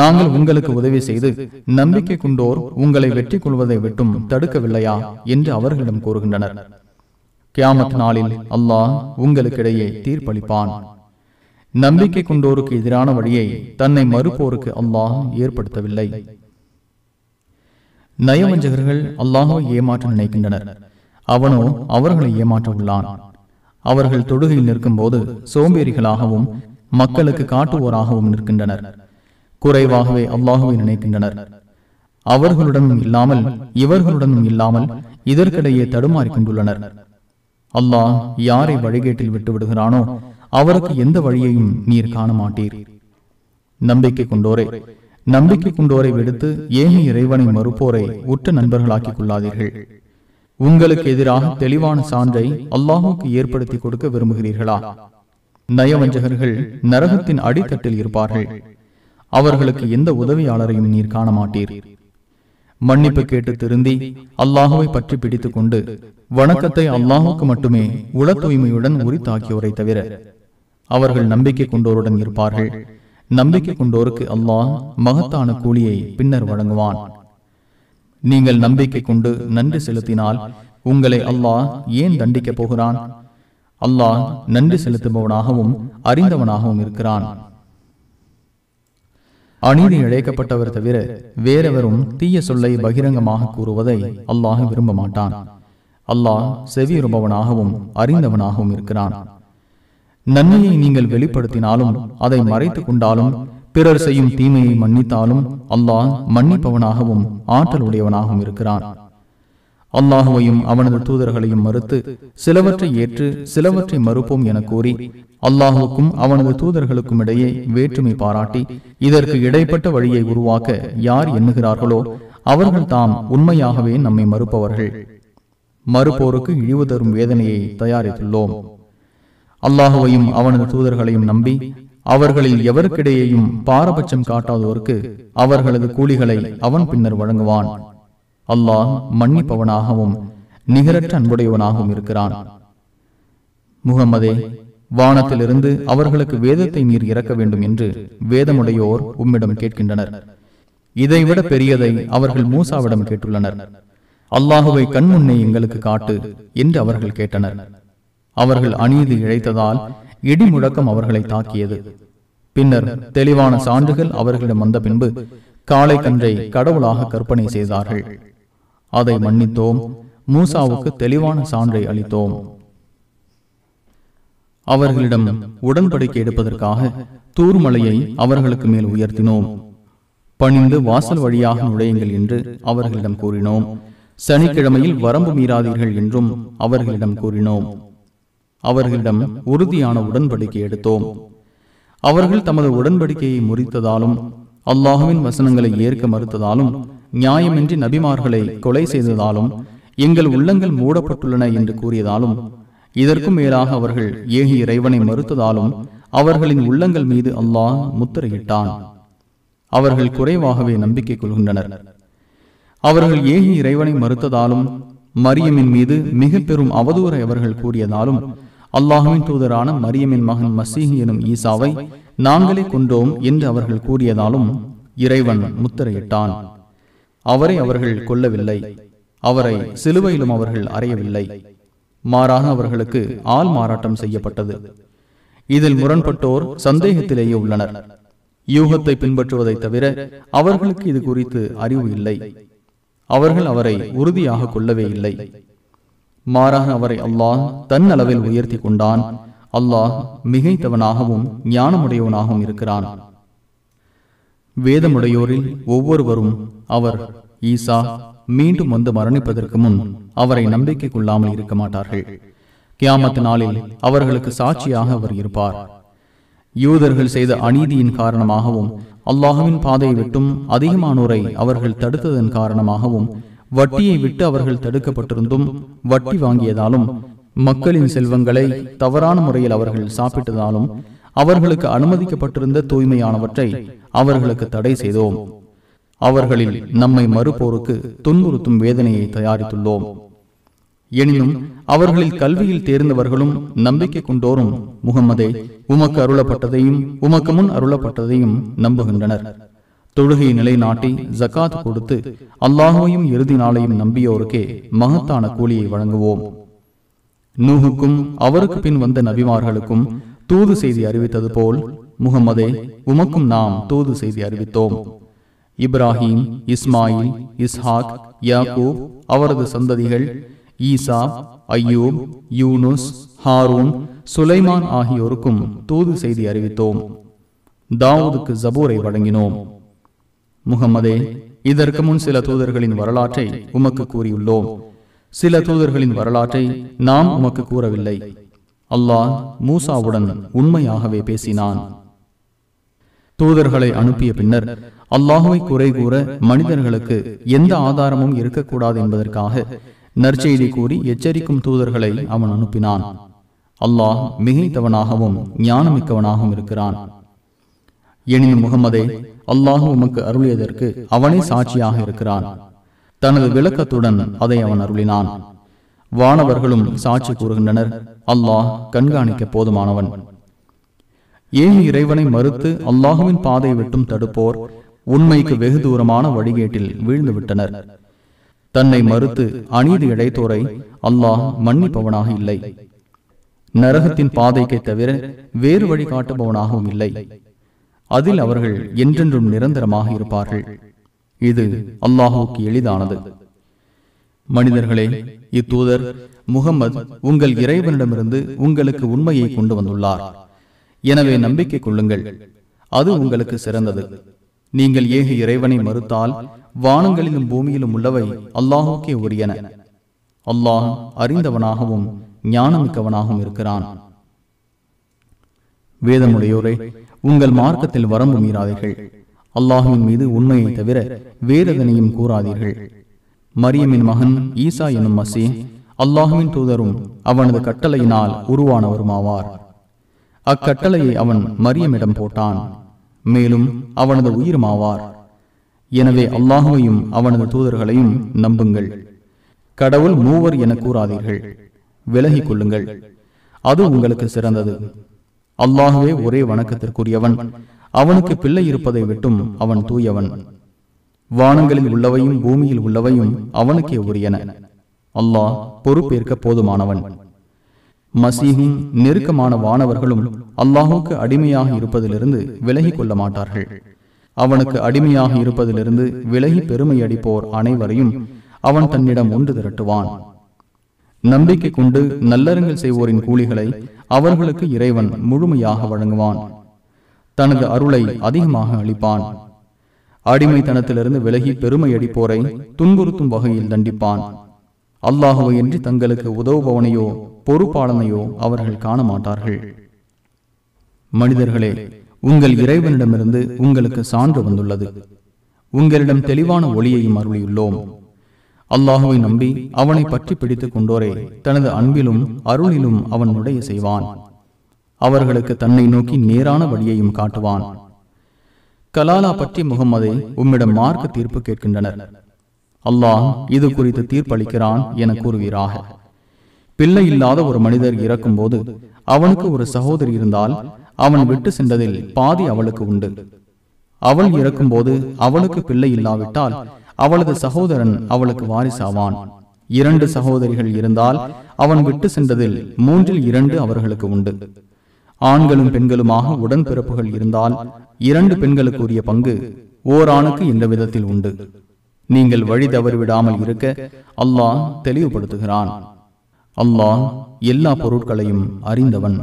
நாங்கள் உங்களுக்கு உதவி செய்து நம்பிக்கை கொண்டோர் உங்களை வெற்றி கொள்வதை விட்டும் தடுக்கவில்லையா என்று அவர்களிடம் கூறுகின்றனர் கியாமத் நாளில் அல்லாஹ் உங்களுக்கிடையே தீர்ப்பளிப்பான் நம்பிக்கை கொண்டோருக்கு எதிரான வழியை தன்னை மறுப்போருக்கு அல்லாஹ் ஏற்படுத்தவில்லை நயவஞ்சகர்கள் அல்லாஹோ ஏமாற்ற நினைக்கின்றனர் அவனோ அவர்களை ஏமாற்ற உள்ளான் அவர்கள் தொழுகையில் நிற்கும் போது சோம்பேறிகளாகவும் மக்களுக்கு காட்டுவோராகவும் நிற்கின்றனர் குறைவாகவே அல்லாஹுவை நினைக்கின்றனர் அவர்களுடனும் இல்லாமல் இவர்களுடனும் இல்லாமல் இதற்கிடையே தடுமாறி கொண்டுள்ளனர் அல்லாஹ் யாரை வழிகேட்டில் விட்டு விடுகிறானோ அவருக்கு எந்த வழியையும் நீர் காண மாட்டீர் நம்பிக்கை கொண்டோரே நம்பிக்கை கொண்டோரை விடுத்து ஏனி இறைவனை மறுப்போரை உற்ற நண்பர்களாக்கிக் கொள்ளாதீர்கள் உங்களுக்கு எதிராக தெளிவான சான்றை அல்லாஹுக்கு ஏற்படுத்தி கொடுக்க விரும்புகிறீர்களா நயவஞ்சகர்கள் நரகத்தின் அடித்தட்டில் இருப்பார்கள் அவர்களுக்கு எந்த உதவியாளரையும் நீர் காண மாட்டீர் மன்னிப்பு கேட்டு திருந்தி அல்லாஹுவை பற்றி பிடித்துக் கொண்டு வணக்கத்தை அல்லாஹுக்கு மட்டுமே உள தூய்மையுடன் உரித்தாக்கியோரை தவிர அவர்கள் நம்பிக்கை கொண்டோருடன் இருப்பார்கள் நம்பிக்கை கொண்டோருக்கு அல்லாஹ் மகத்தான கூலியை பின்னர் வழங்குவான் நீங்கள் நம்பிக்கை கொண்டு நன்றி செலுத்தினால் உங்களை அல்லாஹ் ஏன் தண்டிக்கப் போகிறான் அல்லாஹ் நன்றி செலுத்துபவனாகவும் அறிந்தவனாகவும் இருக்கிறான் அநீதி இழைக்கப்பட்டவர் தவிர வேறவரும் தீய சொல்லை பகிரங்கமாக கூறுவதை அல்லாஹ் விரும்ப மாட்டான் அல்லாஹ் செவியுறுபவனாகவும் அறிந்தவனாகவும் இருக்கிறான் நன்மையை நீங்கள் வெளிப்படுத்தினாலும் அதை மறைத்துக் கொண்டாலும் பிறர் செய்யும் தீமையை மன்னித்தாலும் அல்லாஹ் மன்னிப்பவனாகவும் ஆற்றல் உடையவனாகவும் இருக்கிறான் அல்லாஹுவையும் அவனது தூதர்களையும் மறுத்து சிலவற்றை ஏற்று சிலவற்றை மறுப்போம் என கூறி அல்லாஹுக்கும் அவனது தூதர்களுக்கும் இடையே வேற்றுமை பாராட்டி இதற்கு இடைப்பட்ட வழியை உருவாக்க யார் எண்ணுகிறார்களோ அவர்கள் தாம் உண்மையாகவே நம்மை மறுப்பவர்கள் மறுப்போருக்கு இழிவு தரும் வேதனையை தயாரித்துள்ளோம் அல்லாஹுவையும் அவனது தூதர்களையும் நம்பி அவர்களில் எவருக்கிடையேயும் பாரபட்சம் காட்டாதோருக்கு அவர்களது கூலிகளை அவன் பின்னர் வழங்குவான் அல்லாஹ் மன்னிப்பவனாகவும் நிகரற்ற அன்புடையவனாகவும் இருக்கிறான் முகமதே வானத்திலிருந்து அவர்களுக்கு வேதத்தை நீர் இறக்க வேண்டும் என்று வேதமுடையோர் உம்மிடம் கேட்கின்றனர் இதைவிட பெரியதை அவர்கள் மூசாவிடம் கேட்டுள்ளனர் அல்லாஹுவை கண்முன்னே எங்களுக்கு காட்டு என்று அவர்கள் கேட்டனர் அவர்கள் அநீதி இழைத்ததால் இடி முழக்கம் அவர்களை தாக்கியது பின்னர் தெளிவான சான்றுகள் அவர்களிடம் வந்த பின்பு காளை கன்றை கடவுளாக கற்பனை செய்தார்கள் அதை மன்னித்தோம் மூசாவுக்கு தெளிவான சான்றை அளித்தோம் அவர்களிடம் உடன்படிக்கை எடுப்பதற்காக தூர்மலையை அவர்களுக்கு மேல் உயர்த்தினோம் பணிந்து வாசல் வழியாக நுழையுங்கள் என்று அவர்களிடம் கூறினோம் சனிக்கிழமையில் வரம்பு மீறாதீர்கள் என்றும் அவர்களிடம் கூறினோம் அவர்களிடம் உறுதியான உடன்படிக்கை எடுத்தோம் அவர்கள் தமது உடன்படிக்கையை முறித்ததாலும் அல்லாஹுவின் வசனங்களை ஏற்க மறுத்ததாலும் நியாயமின்றி நபிமார்களை கொலை செய்ததாலும் எங்கள் உள்ளங்கள் மூடப்பட்டுள்ளன என்று கூறியதாலும் இதற்கும் மேலாக அவர்கள் ஏகி இறைவனை மறுத்ததாலும் அவர்களின் உள்ளங்கள் மீது அல்லாஹ் முத்திரையிட்டான் அவர்கள் குறைவாகவே நம்பிக்கை கொள்கின்றனர் அவர்கள் ஏகி இறைவனை மறுத்ததாலும் மரியமின் மீது மிக பெரும் அவதூறை அவர்கள் கூறியதாலும் அல்லாஹுவின் தூதரான மரியமின் மகன் மசீஹ் எனும் ஈசாவை நாங்களே கொண்டோம் என்று அவர்கள் கூறியதாலும் இறைவன் முத்திரையிட்டான் அவரை அவர்கள் கொல்லவில்லை அவரை சிலுவையிலும் அவர்கள் அறையவில்லை மாறாக அவர்களுக்கு ஆள் மாறாட்டம் செய்யப்பட்டது இதில் முரண்பட்டோர் சந்தேகத்திலேயே உள்ளனர் யூகத்தை பின்பற்றுவதை தவிர அவர்களுக்கு இது குறித்து அறிவு இல்லை அவர்கள் அவரை உறுதியாக கொள்ளவே இல்லை மாறாக அவரை அல்லாஹ் தன் அளவில் உயர்த்தி கொண்டான் அல்லாஹ் மிகைத்தவனாகவும் ஞானமுடையவனாகவும் இருக்கிறான் வேதமுடையோரில் ஒவ்வொருவரும் அவர் ஈசா மீண்டும் வந்து மரணிப்பதற்கு முன் அவரை நம்பிக்கை கொள்ளாமல் இருக்க மாட்டார்கள் கியாமத்து நாளில் அவர்களுக்கு சாட்சியாக அவர் இருப்பார் யூதர்கள் செய்த அநீதியின் காரணமாகவும் அல்லாஹுவின் பாதையை விட்டும் அதிகமானோரை அவர்கள் தடுத்ததன் காரணமாகவும் வட்டியை விட்டு அவர்கள் தடுக்கப்பட்டிருந்தும் வட்டி வாங்கியதாலும் மக்களின் செல்வங்களை தவறான முறையில் அவர்கள் சாப்பிட்டதாலும் அவர்களுக்கு அனுமதிக்கப்பட்டிருந்த தூய்மையானவற்றை அவர்களுக்கு தடை செய்தோம் அவர்களில் நம்மை மறுப்போருக்கு துன்புறுத்தும் வேதனையை தயாரித்துள்ளோம் எனினும் அவர்களில் கல்வியில் தேர்ந்தவர்களும் நம்பிக்கை கொண்டோரும் முகமதே உமக்கு அருளப்பட்டதையும் உமக்கு முன் அருளப்பட்டதையும் நம்புகின்றனர் தொழுகையை நிலைநாட்டி ஜக்காத் கொடுத்து அல்லாஹையும் இறுதி நாளையும் நம்பியோருக்கே மகத்தான கூலியை வழங்குவோம் நூகுக்கும் அவருக்கு பின் வந்த நபிமார்களுக்கும் தூது செய்தி அறிவித்தது போல் முகமதே உமக்கும் நாம் தூது செய்தி அறிவித்தோம் இப்ராஹிம் இஸ்மாயில் இஸ்ஹாக் யாக்கூப் அவரது சந்ததிகள் ஈசா ஐயூப் யூனுஸ் ஹாரூன் சுலைமான் ஆகியோருக்கும் தூது செய்தி அறிவித்தோம் தாவூதுக்கு ஜபூரை வழங்கினோம் முகமதே இதற்கு முன் சில தூதர்களின் வரலாற்றை உமக்கு கூறியுள்ளோம் சில தூதர்களின் வரலாற்றை நாம் உமக்கு கூறவில்லை அல்லாஹ் மூசாவுடன் உண்மையாகவே பேசினான் தூதர்களை அனுப்பிய பின்னர் அல்லாஹுவை குறை கூற மனிதர்களுக்கு எந்த ஆதாரமும் இருக்கக்கூடாது என்பதற்காக நற்செய்தி கூறி எச்சரிக்கும் தூதர்களை அவன் அனுப்பினான் அல்லாஹ் மிகைத்தவனாகவும் ஞானமிக்கவனாகவும் இருக்கிறான் எனினும் முகமதே அல்லாஹு உமக்கு அருளியதற்கு அவனே சாட்சியாக இருக்கிறான் தனது விளக்கத்துடன் அதை அவன் அருளினான் வானவர்களும் சாட்சி கூறுகின்றனர் அல்லாஹ் கண்காணிக்க போதுமானவன் ஏன் இறைவனை மறுத்து அல்லாஹுவின் பாதை விட்டும் தடுப்போர் உண்மைக்கு வெகு தூரமான வழிகேட்டில் வீழ்ந்துவிட்டனர் தன்னை மறுத்து அநீதி இடைத்தோரை அல்லாஹ் மன்னிப்பவனாக இல்லை நரகத்தின் பாதைக்கே தவிர வேறு வழி காட்டுபவனாகவும் இல்லை அதில் அவர்கள் என்றென்றும் நிரந்தரமாக இருப்பார்கள் இது அல்லாஹுக்கு எளிதானது மனிதர்களே இத்தூதர் முகம்மது உங்கள் இறைவனிடமிருந்து உங்களுக்கு உண்மையை கொண்டு வந்துள்ளார் எனவே நம்பிக்கை கொள்ளுங்கள் அது உங்களுக்கு சிறந்தது நீங்கள் ஏக இறைவனை மறுத்தால் வானங்களிலும் பூமியிலும் உள்ளவை அல்லாஹுக்கே உரியன அல்லாஹ் அறிந்தவனாகவும் ஞானமிக்கவனாகவும் இருக்கிறான் வேதமுடையோரே உங்கள் மார்க்கத்தில் வரம்பு மீறாதீர்கள் அல்லாஹுவின் மீது உண்மையை தவிர வேறதனையும் கூறாதீர்கள் மரியமின் மகன் ஈசா எனும் மசி அல்லாஹுவின் தூதரும் அவனது கட்டளையினால் உருவானவருமாவார் அக்கட்டளையை அவன் மரியமிடம் போட்டான் மேலும் அவனது உயிருமாவார் எனவே அல்லாஹுவையும் அவனது தூதர்களையும் நம்புங்கள் கடவுள் மூவர் என கூறாதீர்கள் விலகிக் கொள்ளுங்கள் அது உங்களுக்கு சிறந்தது அல்லாஹுவே ஒரே வணக்கத்திற்குரியவன் அவனுக்கு பிள்ளை இருப்பதை விட்டும் அவன் தூயவன் வானங்களில் உள்ளவையும் பூமியில் உள்ளவையும் அவனுக்கே உரியன அல்லாஹ் பொறுப்பேற்க போதுமானவன் மசீகும் நெருக்கமான வானவர்களும் அல்லாஹுக்கு அடிமையாக இருப்பதிலிருந்து விலகி கொள்ள மாட்டார்கள் அவனுக்கு அடிமையாக இருப்பதிலிருந்து விலகி பெருமை அடிப்போர் அனைவரையும் அவன் தன்னிடம் ஒன்று திரட்டுவான் நம்பிக்கை கொண்டு நல்லறங்கள் செய்வோரின் கூலிகளை அவர்களுக்கு இறைவன் முழுமையாக வழங்குவான் தனது அருளை அதிகமாக அளிப்பான் அடிமைத்தனத்திலிருந்து விலகி பெருமை அடிப்போரை துன்புறுத்தும் வகையில் தண்டிப்பான் அல்லாஹுவையின்றி தங்களுக்கு உதவுபவனையோ பொறுப்பாளனையோ அவர்கள் காண மாட்டார்கள் மனிதர்களே உங்கள் இறைவனிடமிருந்து உங்களுக்கு சான்று வந்துள்ளது உங்களிடம் தெளிவான ஒளியையும் அருளியுள்ளோம் அல்லாஹுவை நம்பி அவனை பற்றி பிடித்துக் கொண்டோரே தனது அன்பிலும் அருளிலும் அவன் உடைய செய்வான் அவர்களுக்கு தன்னை நோக்கி நேரான வழியையும் காட்டுவான் கலாலா பற்றி முகமதை உம்மிடம் மார்க்க தீர்ப்பு கேட்கின்றனர் அல்லாஹ் இது குறித்து தீர்ப்பளிக்கிறான் என கூறுவீராக பிள்ளை இல்லாத ஒரு மனிதர் இறக்கும் போது அவனுக்கு ஒரு சகோதரி இருந்தால் அவன் விட்டு சென்றதில் பாதி அவளுக்கு உண்டு அவள் இறக்கும் போது அவளுக்கு பிள்ளை இல்லாவிட்டால் அவளது சகோதரன் அவளுக்கு வாரிசாவான் இரண்டு சகோதரிகள் இருந்தால் அவன் விட்டு சென்றதில் மூன்றில் இரண்டு அவர்களுக்கு உண்டு ஆண்களும் பெண்களுமாக உடன்பிறப்புகள் இருந்தால் இரண்டு பெண்களுக்கு உரிய பங்கு ஓராணுக்கு இந்த விதத்தில் உண்டு நீங்கள் வழி தவறிவிடாமல் இருக்க அல்லாஹ் தெளிவுபடுத்துகிறான் அல்லாஹ் எல்லா பொருட்களையும் அறிந்தவன்